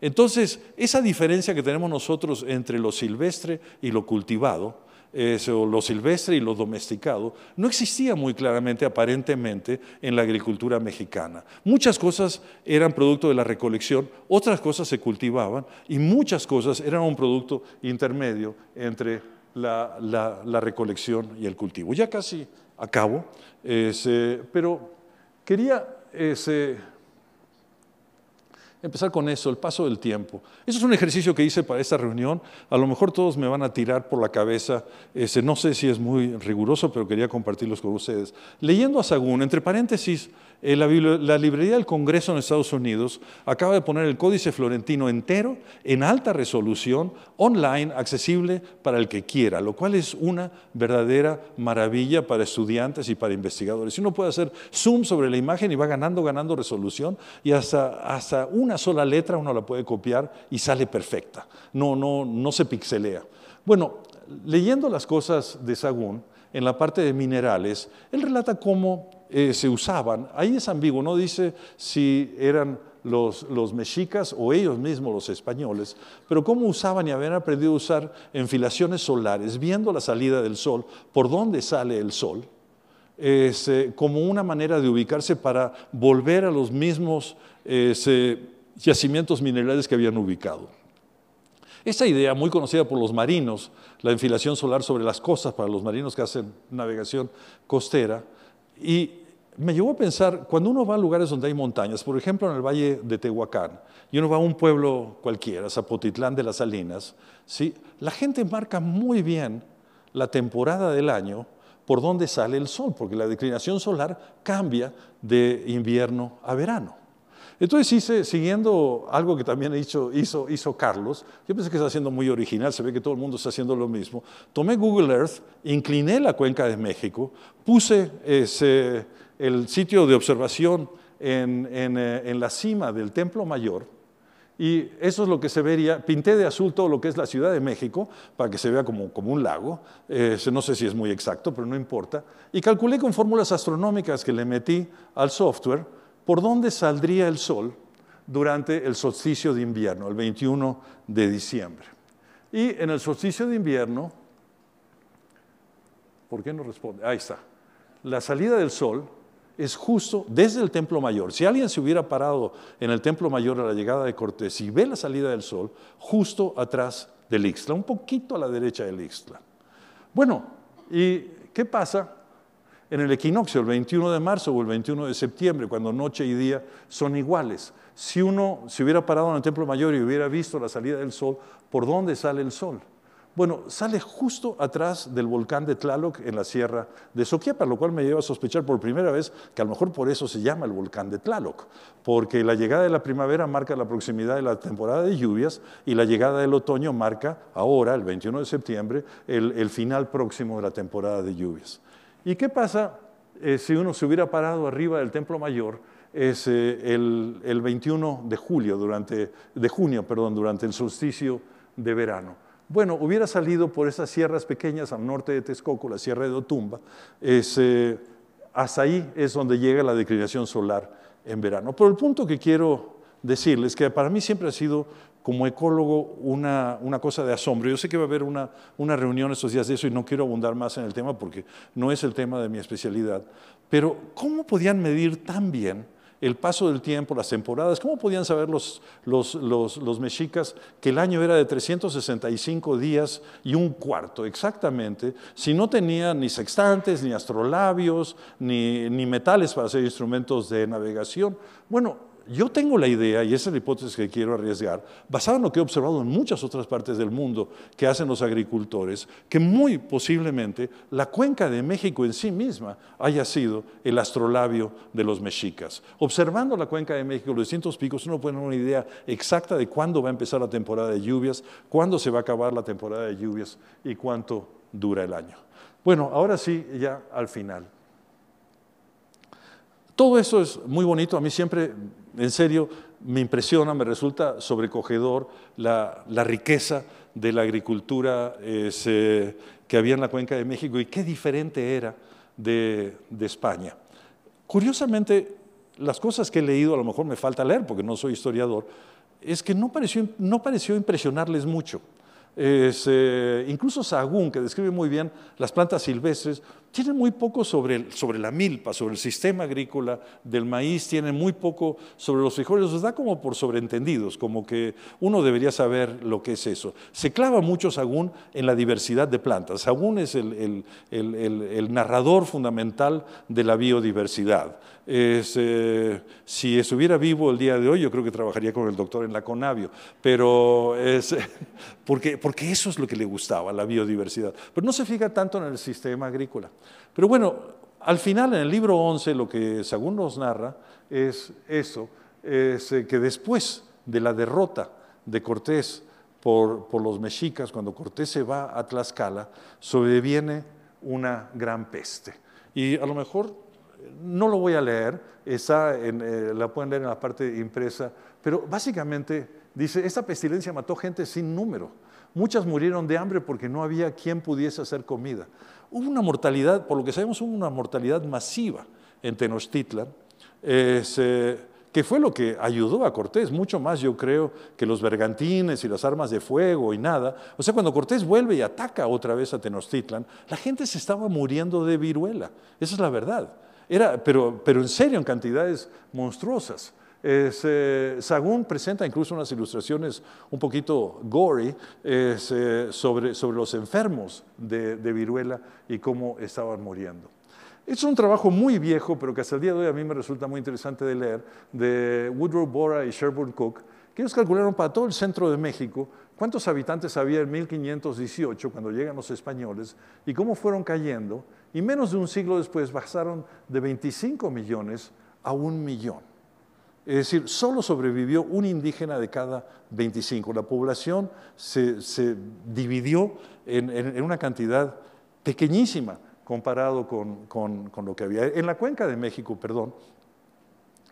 [SPEAKER 4] Entonces, esa diferencia que tenemos nosotros entre lo silvestre y lo cultivado, lo silvestre y lo domesticado, no existía muy claramente, aparentemente, en la agricultura mexicana. Muchas cosas eran producto de la recolección, otras cosas se cultivaban y muchas cosas eran un producto intermedio entre la, recolección y el cultivo. Ya casi acabo, pero quería empezar con eso, el paso del tiempo. Eso es un ejercicio que hice para esta reunión. A lo mejor todos me van a tirar por la cabeza. Ese, no sé si es muy riguroso, pero quería compartirlos con ustedes. Leyendo a Sagún, entre paréntesis, eh, la, librería del Congreso en Estados Unidos acaba de poner el Códice Florentino entero en alta resolución, online, accesible para el que quiera, lo cual es una verdadera maravilla para estudiantes y para investigadores. Uno puede hacer zoom sobre la imagen y va ganando, ganando resolución y hasta, hasta una sola letra uno la puede copiar y sale perfecta, no, no, no se pixelea. Bueno, leyendo las cosas de Sagún, en la parte de minerales, él relata cómo eh, se usaban, ahí es ambiguo, no dice si eran los, los, mexicas o ellos mismos los españoles, pero cómo usaban y habían aprendido a usar enfilaciones solares, viendo la salida del sol, por dónde sale el sol, eh, como una manera de ubicarse para volver a los mismos yacimientos minerales que habían ubicado. Esa idea, muy conocida por los marinos, la enfilación solar sobre las costas para los marinos que hacen navegación costera, y me llevó a pensar, cuando uno va a lugares donde hay montañas, por ejemplo en el Valle de Tehuacán, y uno va a un pueblo cualquiera, Zapotitlán de las Salinas, ¿sí? la gente marca muy bien la temporada del año por donde sale el sol, porque la declinación solar cambia de invierno a verano. Entonces hice, siguiendo algo que también hizo, hizo Carlos, yo pensé que está haciendo muy original, se ve que todo el mundo está haciendo lo mismo, tomé Google Earth, incliné la cuenca de México, puse ese el sitio de observación eh, en, la cima del Templo Mayor. Y eso es lo que se vería. Pinté de azul todo lo que es la Ciudad de México para que se vea como, un lago. Eh, no sé si es muy exacto, pero no importa. Y calculé con fórmulas astronómicas que le metí al software por dónde saldría el sol durante el solsticio de invierno, el 21 de diciembre. Y en el solsticio de invierno, ¿por qué no responde? Ahí está. La salida del sol es justo desde el templo mayor. Si alguien se hubiera parado en el templo mayor a la llegada de Cortés y ve la salida del sol, justo atrás del Ixtla, un poquito a la derecha del Ixtla. Bueno, ¿y qué pasa en el equinoccio, el 21 de marzo o el 21 de septiembre, cuando noche y día son iguales? Si uno se hubiera parado en el templo mayor y hubiera visto la salida del sol, ¿por dónde sale el sol? Bueno, sale justo atrás del volcán de Tlaloc en la sierra de Soquiapa, lo cual me lleva a sospechar por primera vez que a lo mejor por eso se llama el volcán de Tlaloc, porque la llegada de la primavera marca la proximidad de la temporada de lluvias y la llegada del otoño marca ahora, el 21 de septiembre, el, final próximo de la temporada de lluvias. ¿Y qué pasa eh, si uno se hubiera parado arriba del Templo Mayor? Es eh, el, el, 21 de julio, durante, de junio, perdón, durante el solsticio de verano. Bueno, hubiera salido por esas sierras pequeñas al norte de Texcoco, la Sierra de Otumba, eh, hasta ahí es donde llega la declinación solar en verano. Pero el punto que quiero decirles, que para mí siempre ha sido como ecólogo una, cosa de asombro. Yo sé que va a haber una, una reunión estos días de eso y no quiero abundar más en el tema porque no es el tema de mi especialidad, pero ¿cómo podían medir tan bien? el paso del tiempo, las temporadas. ¿Cómo podían saber los, los, los, mexicas que el año era de 365 días y un cuarto exactamente si no tenían ni sextantes, ni astrolabios, ni, ni metales para hacer instrumentos de navegación? Bueno, yo tengo la idea, y esa es la hipótesis que quiero arriesgar, basada en lo que he observado en muchas otras partes del mundo que hacen los agricultores, que muy posiblemente la cuenca de México en sí misma haya sido el astrolabio de los mexicas. Observando la cuenca de México, los distintos picos, uno puede tener una idea exacta de cuándo va a empezar la temporada de lluvias, cuándo se va a acabar la temporada de lluvias y cuánto dura el año. Bueno, ahora sí, ya al final. Todo eso es muy bonito, a mí siempre en serio, me impresiona, me resulta sobrecogedor la, riqueza de la agricultura que había en la cuenca de México y qué diferente era de, España. Curiosamente, las cosas que he leído, a lo mejor me falta leer porque no soy historiador, es que no pareció impresionarles mucho. Eh, incluso Sagún, que describe muy bien las plantas silvestres, tiene muy poco sobre, la milpa, sobre el sistema agrícola del maíz, tiene muy poco sobre los frijoles, los da como por sobreentendidos, como que uno debería saber lo que es eso. Se clava mucho Sagún en la diversidad de plantas. Sagún es el narrador fundamental de la biodiversidad. Eh, si estuviera vivo el día de hoy, yo creo que trabajaría con el doctor en la Conavio, pero porque, porque eso es lo que le gustaba, la biodiversidad. Pero no se fija tanto en el sistema agrícola. Pero bueno, al final, en el libro 11, lo que según nos narra es eso, es eh, que después de la derrota de Cortés por, por los mexicas, cuando Cortés se va a Tlaxcala, sobreviene una gran peste. Y a lo mejor no lo voy a leer, eh, la pueden leer en la parte impresa, pero básicamente dice, esta pestilencia mató gente sin número. Muchas murieron de hambre porque no había quien pudiese hacer comida. Hubo una mortalidad, por lo que sabemos, hubo una mortalidad masiva en Tenochtitlan, este, que fue lo que ayudó a Cortés, mucho más yo creo que los bergantines y las armas de fuego y nada. O sea, cuando Cortés vuelve y ataca otra vez a Tenochtitlan, la gente se estaba muriendo de viruela, esa es la verdad. Era, pero, pero en serio, en cantidades monstruosas. Eh, Sagún presenta incluso unas ilustraciones un poquito gory eh, sobre, sobre, los enfermos de, de, viruela y cómo estaban muriendo. Es un trabajo muy viejo, pero que hasta el día de hoy a mí me resulta muy interesante de leer, de Woodrow Bora y Sherburne Cook, que ellos calcularon para todo el centro de México cuántos habitantes había en 1518 cuando llegan los españoles y cómo fueron cayendo y menos de un siglo después bajaron de 25 millones a un millón. Es decir, solo sobrevivió un indígena de cada 25. La población se, dividió en, una cantidad pequeñísima comparado con, lo que había. En la cuenca de México, perdón,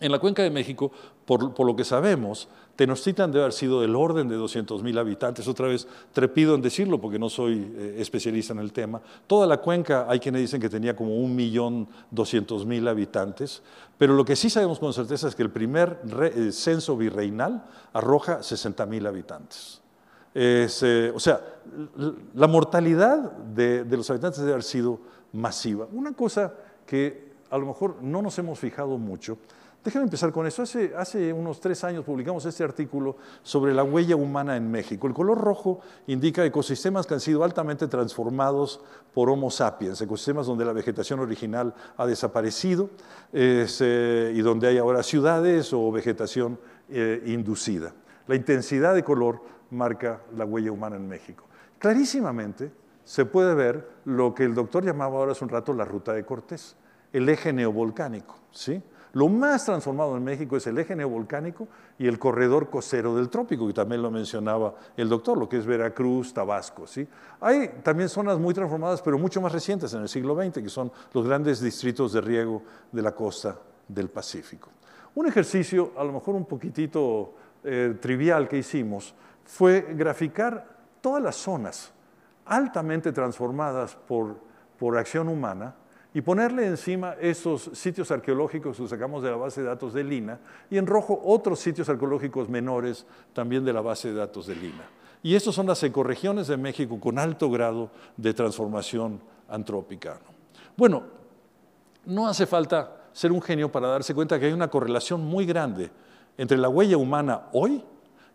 [SPEAKER 4] en la cuenca de México, por lo que sabemos, Tenochtitlan debe haber sido del orden de 200.000 habitantes, otra vez trepido en decirlo porque no soy eh, especialista en el tema. Toda la cuenca hay quienes dicen que tenía como 1.200.000 habitantes, pero lo que sí sabemos con certeza es que el primer eh, censo virreinal arroja 60.000 habitantes. Eh, o sea, la mortalidad de, de los habitantes debe haber sido masiva. Una cosa que a lo mejor no nos hemos fijado mucho Déjame empezar con eso. Hace, hace, unos tres años publicamos este artículo sobre la huella humana en México. El color rojo indica ecosistemas que han sido altamente transformados por Homo sapiens, ecosistemas donde la vegetación original ha desaparecido este, y donde hay ahora ciudades o vegetación eh, inducida. La intensidad de color marca la huella humana en México. Clarísimamente se puede ver lo que el doctor llamaba ahora hace un rato la ruta de Cortés, el eje neovolcánico. ¿sí? Lo más transformado en México es el eje neovolcánico y el corredor costero del trópico, que también lo mencionaba el doctor, lo que es Veracruz, Tabasco. Hay también zonas muy transformadas, pero mucho más recientes, en el siglo XX, que son los grandes distritos de riego de la costa del Pacífico. Un ejercicio, a lo mejor un poquitito eh, trivial que hicimos, fue graficar todas las zonas altamente transformadas por, por acción humana y ponerle encima esos sitios arqueológicos que sacamos de la base de datos de Lina y en rojo otros sitios arqueológicos menores también de la base de datos de Lina. Y estas son las ecorregiones de México con alto grado de transformación antrópica. Bueno, no hace falta ser un genio para darse cuenta que hay una correlación muy grande entre la huella humana hoy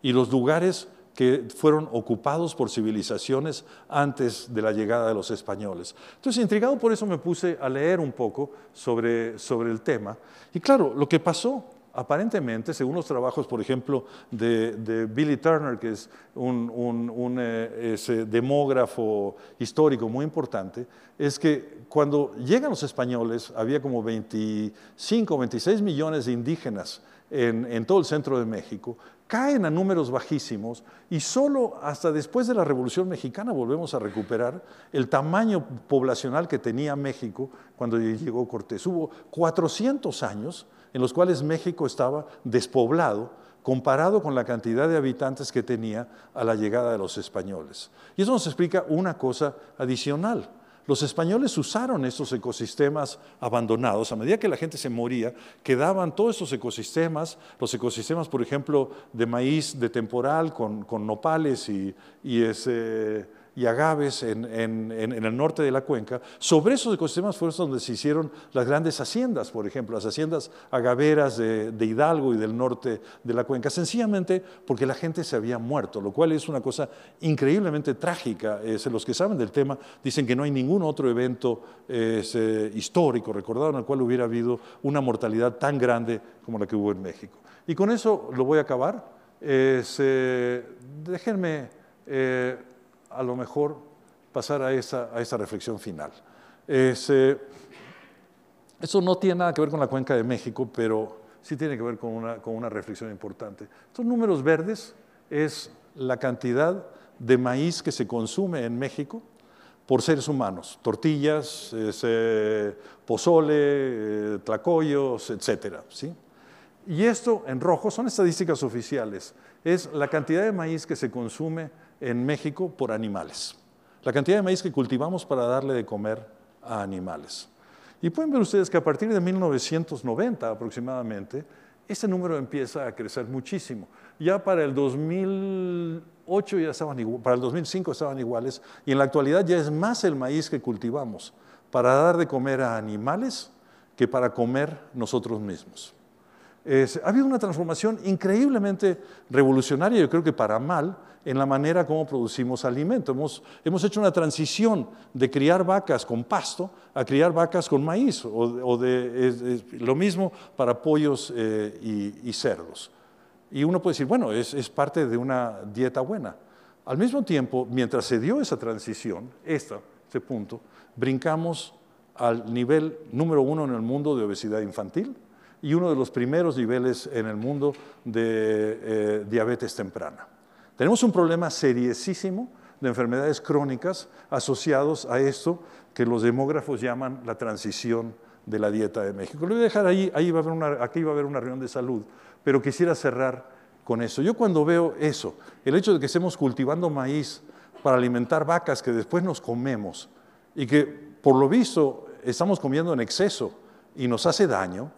[SPEAKER 4] y los lugares que fueron ocupados por civilizaciones antes de la llegada de los españoles. Entonces, intrigado por eso, me puse a leer un poco sobre, el tema. Y claro, lo que pasó aparentemente, según los trabajos, por ejemplo, de, Billy Turner, que es un, eh, demógrafo histórico muy importante, es que cuando llegan los españoles había como 25, o 26 millones de indígenas en, todo el centro de México, caen a números bajísimos y solo hasta después de la Revolución Mexicana volvemos a recuperar el tamaño poblacional que tenía México cuando llegó Cortés. Hubo 400 años en los cuales México estaba despoblado comparado con la cantidad de habitantes que tenía a la llegada de los españoles. Y eso nos explica una cosa adicional los españoles usaron estos ecosistemas abandonados. A medida que la gente se moría, quedaban todos estos ecosistemas, los ecosistemas, por ejemplo, de maíz de temporal con, nopales y ese y agaves en, el norte de la cuenca, sobre esos ecosistemas fueron donde se hicieron las grandes haciendas, por ejemplo, las haciendas agaveras de, de, Hidalgo y del norte de la cuenca, sencillamente porque la gente se había muerto, lo cual es una cosa increíblemente trágica. Eh, los que saben del tema dicen que no hay ningún otro evento eh, histórico recordado en el cual hubiera habido una mortalidad tan grande como la que hubo en México. Y con eso lo voy a acabar. Eh, déjenme a lo mejor pasar a esa, reflexión final. Eh, eso no tiene nada que ver con la cuenca de México, pero sí tiene que ver con una, reflexión importante. Estos números verdes es la cantidad de maíz que se consume en México por seres humanos, tortillas, eh, pozole, eh, tlacoyos, etc. Y esto en rojo son estadísticas oficiales, es la cantidad de maíz que se consume en México por animales. La cantidad de maíz que cultivamos para darle de comer a animales. Y pueden ver ustedes que a partir de 1990 aproximadamente, este número empieza a crecer muchísimo. Ya para el 2008 ya estaban para el 2005 estaban iguales y en la actualidad ya es más el maíz que cultivamos para dar de comer a animales que para comer nosotros mismos ha habido una transformación increíblemente revolucionaria, yo creo que para mal, en la manera como producimos alimento. Hemos, hecho una transición de criar vacas con pasto a criar vacas con maíz, o, lo mismo para pollos eh, y, cerdos. Y uno puede decir, bueno, es parte de una dieta buena. Al mismo tiempo, mientras se dio esa transición, este punto, brincamos al nivel número uno en el mundo de obesidad infantil, y uno de los primeros niveles en el mundo de eh, diabetes temprana. Tenemos un problema seriesísimo de enfermedades crónicas asociados a esto que los demógrafos llaman la transición de la dieta de México. Lo voy a dejar ahí, aquí va a haber una reunión de salud, pero quisiera cerrar con eso. Yo cuando veo eso, el hecho de que estemos cultivando maíz para alimentar vacas que después nos comemos y que por lo visto estamos comiendo en exceso y nos hace daño,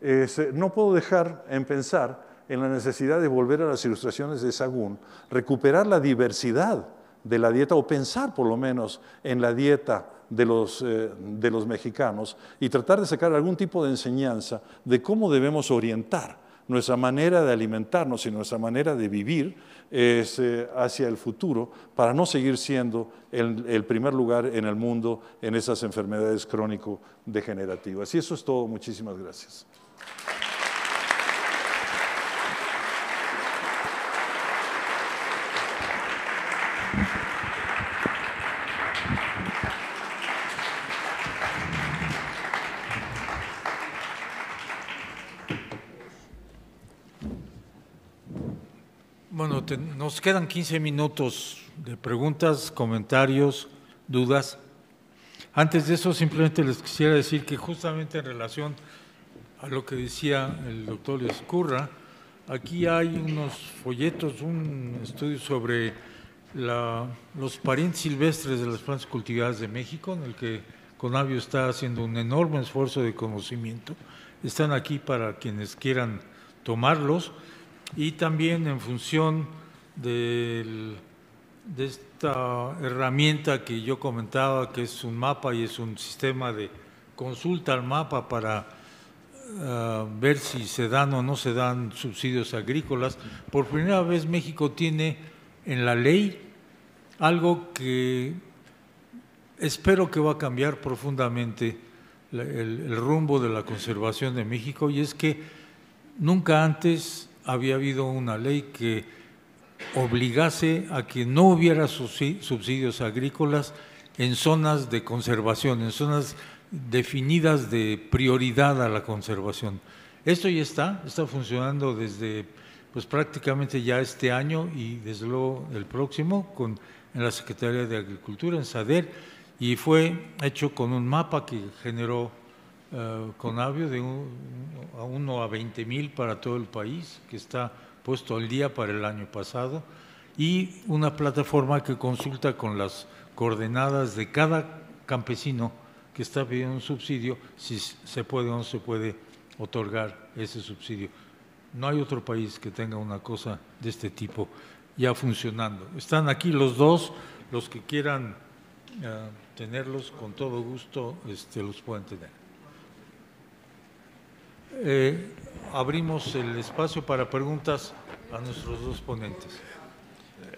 [SPEAKER 4] este, no puedo dejar en pensar en la necesidad de volver a las ilustraciones de Sagún, recuperar la diversidad de la dieta o pensar por lo menos en la dieta de los, eh, mexicanos y tratar de sacar algún tipo de enseñanza de cómo debemos orientar nuestra manera de alimentarnos y nuestra manera de vivir este, hacia el futuro para no seguir siendo el, el, primer lugar en el mundo en esas enfermedades crónico-degenerativas. Y eso es todo. Muchísimas gracias.
[SPEAKER 1] Bueno, nos quedan 15 minutos de preguntas, comentarios, dudas. Antes de eso, simplemente les quisiera decir que justamente en relación a lo que decía el doctor Escurra, aquí hay unos folletos, un estudio sobre los parientes silvestres de las plantas cultivadas de México, en el que Conavio está haciendo un enorme esfuerzo de conocimiento. Están aquí para quienes quieran tomarlos y también en función de esta herramienta que yo comentaba, que es un mapa y es un sistema de consulta al mapa para ver si se dan o no se dan subsidios agrícolas. Por primera vez México tiene en la ley algo que espero que va a cambiar profundamente el, el rumbo de la conservación de México y es que nunca antes había habido una ley que obligase a que no hubiera subsidios agrícolas en zonas de conservación, en zonas definidas de prioridad a la conservación. Esto ya está, está funcionando desde pues prácticamente ya este año y desde luego el próximo con en la Secretaría de Agricultura en SADER y fue hecho con un mapa que generó eh, con Conavio de uno a 1 a 20 mil para todo el país que está puesto al día para el año pasado y una plataforma que consulta con las coordenadas de cada campesino que está pidiendo un subsidio, si se puede o no se puede otorgar ese subsidio. No hay otro país que tenga una cosa de este tipo ya funcionando. Están aquí los dos, los que quieran ah, tenerlos con todo gusto este, los pueden tener. Eh, abrimos el espacio para preguntas a nuestros dos ponentes.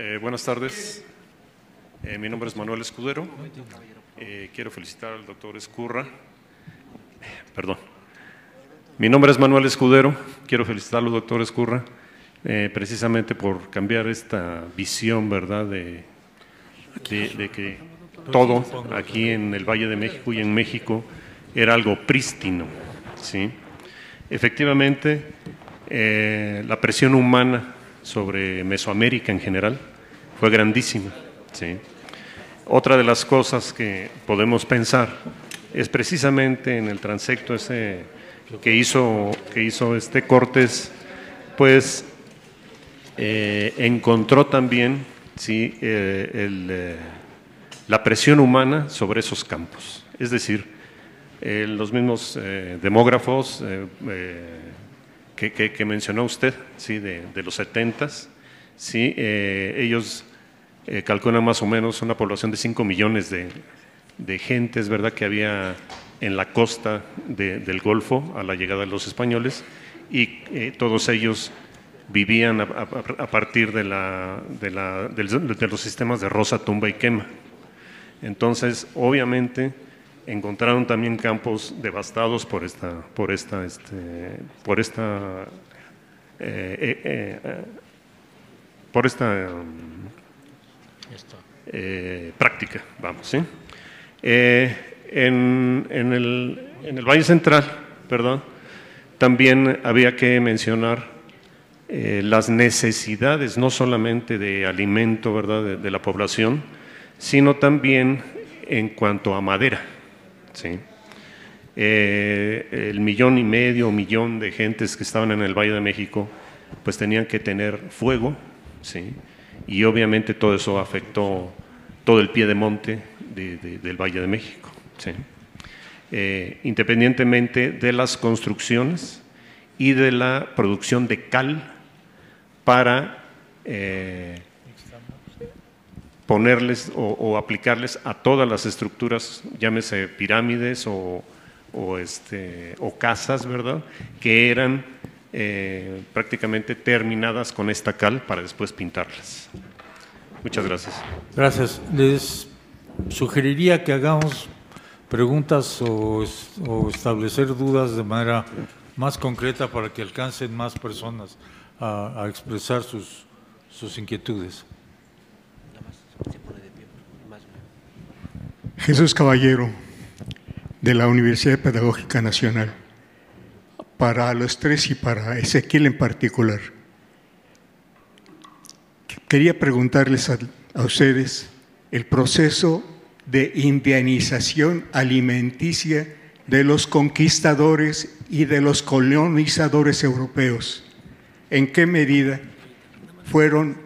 [SPEAKER 1] Eh, buenas
[SPEAKER 5] tardes. Eh, mi nombre es Manuel Escudero. Eh, quiero felicitar al doctor Escurra. Perdón. Mi nombre es Manuel Escudero. Quiero felicitar al doctor Escurra, eh, precisamente por cambiar esta visión, ¿verdad?, de, que todo aquí en el Valle de México y en México era algo prístino. ¿sí? Efectivamente, la presión humana sobre Mesoamérica en general fue grandísima. ¿sí? Otra de las cosas que podemos pensar es precisamente en el transecto ese que hizo, que hizo este cortes, pues eh, encontró también ¿sí? Eh, eh, la presión humana sobre esos campos. Es decir, los mismos demógrafos que, mencionó usted, ¿sí? de, los setentas, ¿sí? ellos eh, más o menos una población de 5 millones de, gentes, ¿verdad?, que había en la costa del Golfo a la llegada de los españoles y eh, todos ellos vivían a, partir de, la, de, los sistemas de rosa, tumba y quema. Entonces, obviamente, encontraron también campos devastados por esta, por esta, este, por esta, eh, eh, por esta um, eh, práctica, vamos, ¿sí? Eh, en, el, Valle Central, perdón, también había que mencionar eh, las necesidades, no solamente de alimento, ¿verdad?, de, la población, sino también en cuanto a madera, ¿sí? el millón y medio, millón de gentes que estaban en el Valle de México, pues tenían que tener fuego, ¿sí? y obviamente todo eso afectó todo el pie de monte del Valle de México. Eh, independientemente de las construcciones y de la producción de cal para eh, ponerles o, aplicarles a todas las estructuras, llámese pirámides o, este, o casas, ¿verdad?, que eran eh, prácticamente terminadas con esta cal para después pintarlas. Muchas
[SPEAKER 1] gracias. Gracias. Les sugeriría que hagamos preguntas o, establecer dudas de manera más concreta para que alcancen más personas a, expresar sus, sus inquietudes.
[SPEAKER 5] Jesús Caballero,
[SPEAKER 2] de la Universidad Pedagógica Nacional para los tres y para Ezequiel en particular. Quería preguntarles a, ustedes el proceso de indianización alimenticia de los conquistadores y de los colonizadores europeos. ¿En qué medida fueron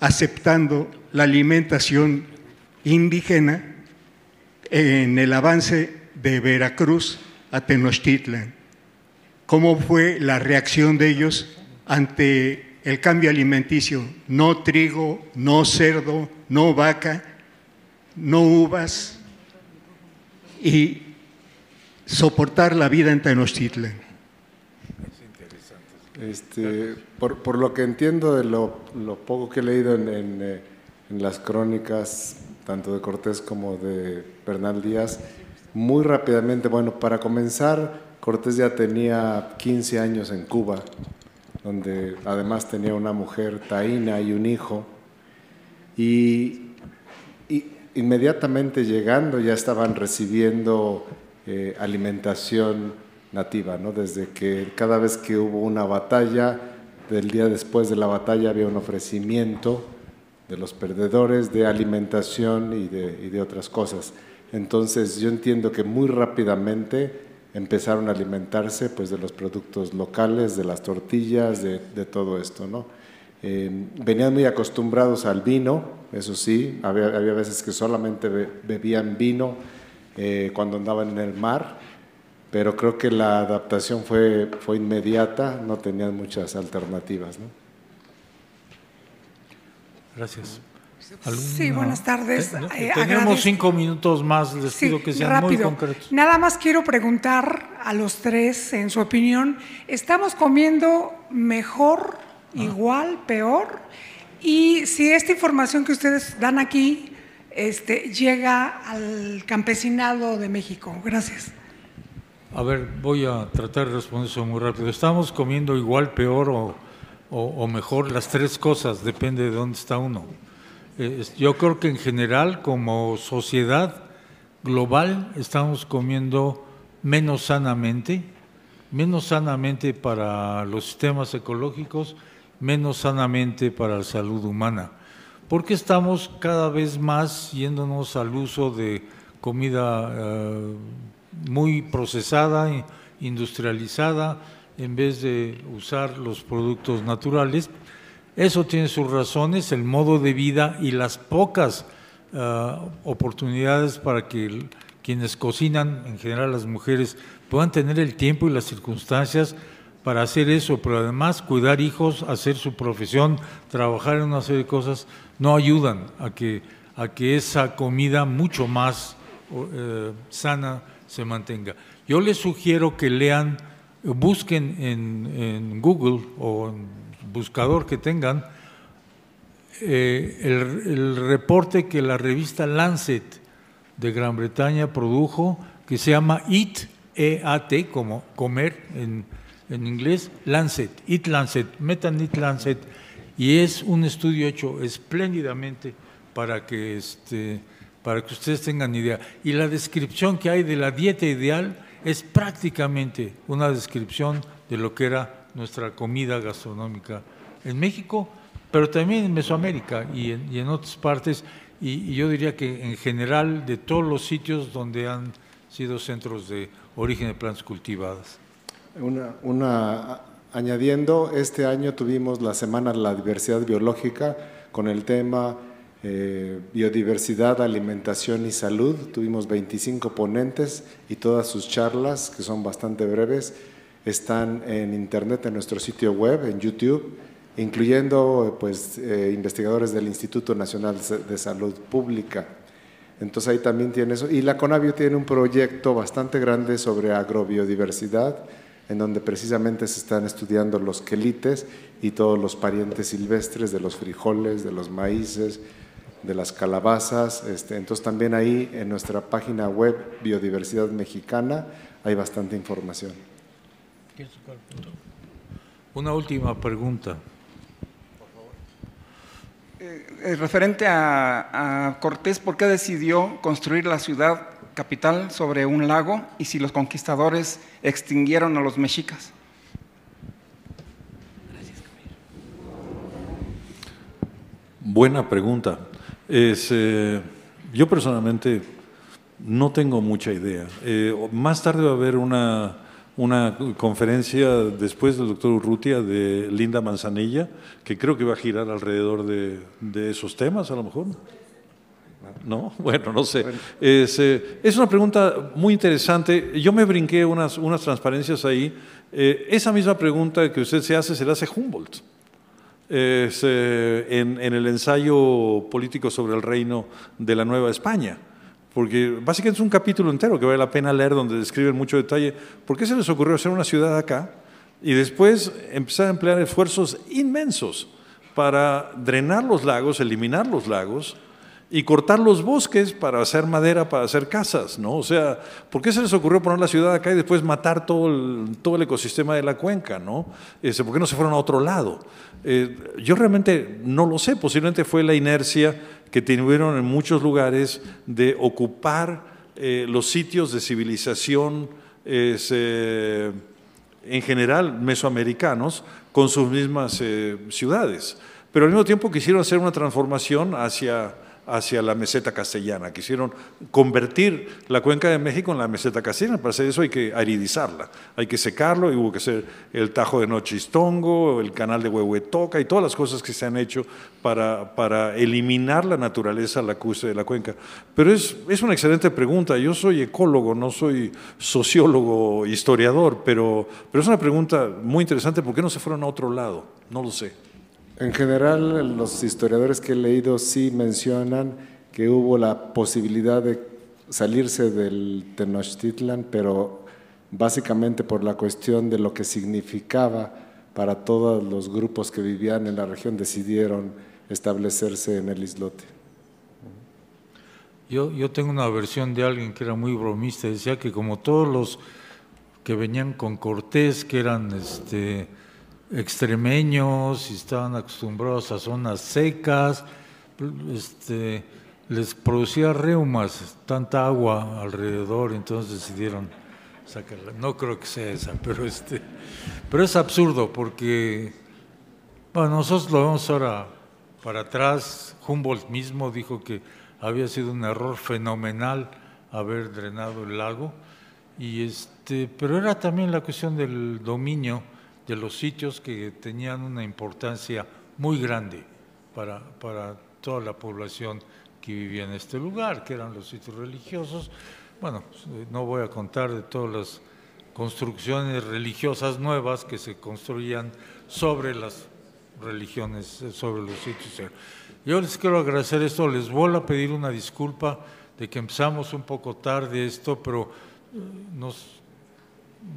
[SPEAKER 2] aceptando la alimentación indígena en el avance de Veracruz a Tenochtitlan? cómo fue la reacción de ellos ante el cambio alimenticio. No trigo, no cerdo, no vaca, no uvas y soportar la vida en Tenochtitlan. Este, por, por, lo que entiendo de lo, poco que he leído en, en, eh, en las crónicas, tanto de Cortés como de Bernal Díaz, muy rápidamente, bueno, para comenzar, Cortés ya tenía 15 años en Cuba, donde además tenía una mujer taína y un hijo. Y, inmediatamente llegando ya estaban recibiendo eh, alimentación nativa, ¿no? desde que cada vez que hubo una batalla, del día después de la batalla había un ofrecimiento de los perdedores de alimentación y de otras cosas. Entonces yo entiendo que muy rápidamente empezaron a alimentarse pues, de los productos locales, de las tortillas, de, todo esto. ¿no? Em, venían muy acostumbrados al vino, eso sí, había, veces que solamente bebían vino eh, cuando andaban en el mar, pero creo que la adaptación fue, fue inmediata, no tenían muchas alternativas.
[SPEAKER 1] Gracias. Sí, buenas tardes. Eh, eh, tenemos cinco minutos más, les pido que sean muy concretos.
[SPEAKER 3] Nada más quiero preguntar a los tres, en su opinión, ¿estamos comiendo mejor, ah. igual, peor? Y si esta información que ustedes dan aquí este, llega al campesinado de México. Gracias.
[SPEAKER 1] A ver, voy a tratar de responder eso muy rápido. ¿Estamos comiendo igual, peor o mejor? Las tres cosas, depende de dónde está uno yo creo que en general, como sociedad global, estamos comiendo menos sanamente, menos sanamente para los sistemas ecológicos, menos sanamente para la salud humana, porque estamos cada vez más yéndonos al uso de comida eh, muy procesada, industrializada, en vez de usar los productos naturales. Eso tiene sus razones, el modo de vida y las pocas ah, oportunidades para que quienes cocinan, en general las mujeres, puedan tener el tiempo y las circunstancias para hacer eso, pero además cuidar hijos, hacer su profesión, trabajar en una serie de cosas, no ayudan a que, a que esa comida mucho más eh, sana se mantenga. Yo les sugiero que lean, busquen en, en Google o en buscador que tengan, eh, el, reporte que la revista Lancet de Gran Bretaña produjo, que se llama Eat, e como comer en, inglés, Lancet, Eat Lancet, metan Eat Lancet, y es un estudio hecho espléndidamente para que, este, para que ustedes tengan idea. Y la descripción que hay de la dieta ideal es prácticamente una descripción de lo que era nuestra comida gastronómica en México, pero también en Mesoamérica y en, otras partes, y, yo diría que en general de todos los sitios donde han sido centros de origen de plantas cultivadas.
[SPEAKER 2] Una, añadiendo, este año tuvimos la Semana de la Diversidad Biológica con el tema eh, biodiversidad, alimentación y salud. Tuvimos 25 ponentes y todas sus charlas, que son bastante breves, están en internet, en nuestro sitio web, en YouTube, incluyendo pues, eh, investigadores del Instituto Nacional de Salud Pública. Entonces ahí también tiene eso. Y la Conavio tiene un proyecto bastante grande sobre agrobiodiversidad, en donde precisamente se están estudiando los quelites y todos los parientes silvestres de los frijoles, de los maíces, de las calabazas. Este. entonces también ahí en nuestra página web Biodiversidad Mexicana hay bastante información.
[SPEAKER 1] Una última pregunta.
[SPEAKER 3] Eh, eh, referente a, Cortés, ¿por qué decidió construir la ciudad capital sobre un lago y si los conquistadores extinguieron a los mexicas?
[SPEAKER 4] Buena pregunta. Eh, yo personalmente no tengo mucha idea. más tarde va a haber una una conferencia después del doctor Urrutia de Linda Manzanilla, que creo que va a girar alrededor de, esos temas, a lo mejor. No, bueno, no sé. Eh, es, una pregunta muy interesante. Yo me brinqué unas, unas transparencias ahí. Eh, esa misma pregunta que usted se hace se la hace Humboldt. Eh, en el ensayo político sobre el reino de la Nueva España porque básicamente es un capítulo entero que vale la pena leer donde describen mucho detalle por qué se les ocurrió hacer una ciudad acá y después empezar a emplear esfuerzos inmensos para drenar los lagos, eliminar los lagos y cortar los bosques para hacer madera, para hacer casas, ¿no? O sea, ¿por qué se les ocurrió poner la ciudad acá y después matar todo el, todo el ecosistema de la cuenca, ¿no? Este, ¿Por qué no se fueron a otro lado? Eh, yo realmente no lo sé, posiblemente fue la inercia que tuvieron en muchos lugares de ocupar eh, los sitios de civilización eh, en general mesoamericanos con sus mismas eh, ciudades. Pero al mismo tiempo quisieron hacer una transformación hacia hacia la meseta castellana. Quisieron convertir la cuenca de México en la meseta castellana. Para hacer eso hay que aridizarla, hay que secarlo y hubo que hacer el Tajo de Nochistongo, el canal de Huehuetoca y todas las cosas que se han hecho para, para eliminar la naturaleza lacustre de la cuenca. Pero es, es una excelente pregunta. Yo soy ecólogo, no soy sociólogo, historiador, pero, pero es una pregunta muy interesante. ¿Por qué no se fueron a otro lado? No lo sé. En general, los historiadores que he leído sí mencionan
[SPEAKER 2] que hubo la posibilidad de salirse del Tenochtitlan, pero básicamente por la cuestión de lo que significaba para todos los grupos que vivían en la región, decidieron establecerse en el islote.
[SPEAKER 1] Yo, yo tengo una versión de alguien que era muy bromista, decía que como todos los que venían con Cortés, que eran este, extremeños, y estaban acostumbrados a zonas secas, este, les producía reumas, tanta agua alrededor, entonces decidieron sacarla. No creo que sea esa, pero, este, pero es absurdo porque, bueno, nosotros lo vemos ahora para atrás, Humboldt mismo dijo que había sido un error fenomenal haber drenado el lago, y este, pero era también la cuestión del dominio de los sitios que tenían una importancia muy grande para, para toda la población que vivía en este lugar, que eran los sitios religiosos. Bueno, pues, no voy a contar de todas las construcciones religiosas nuevas que se construían sobre las religiones, sobre los sitios. Yo les quiero agradecer esto, les vuelvo a pedir una disculpa de que empezamos un poco tarde esto, pero eh, nos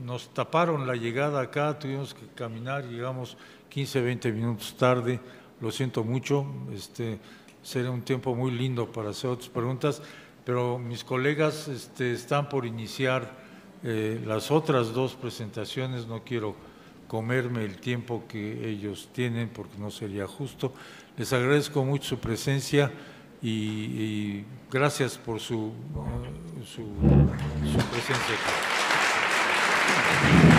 [SPEAKER 1] nos taparon la llegada acá, tuvimos que caminar, llegamos 15, 20 minutos tarde, lo siento mucho, este, será un tiempo muy lindo para hacer otras preguntas, pero mis colegas este, están por iniciar eh, las otras dos presentaciones, no quiero comerme el tiempo que ellos tienen porque no sería justo. Les agradezco mucho su presencia y, gracias por su, eh, su presencia. Thank you.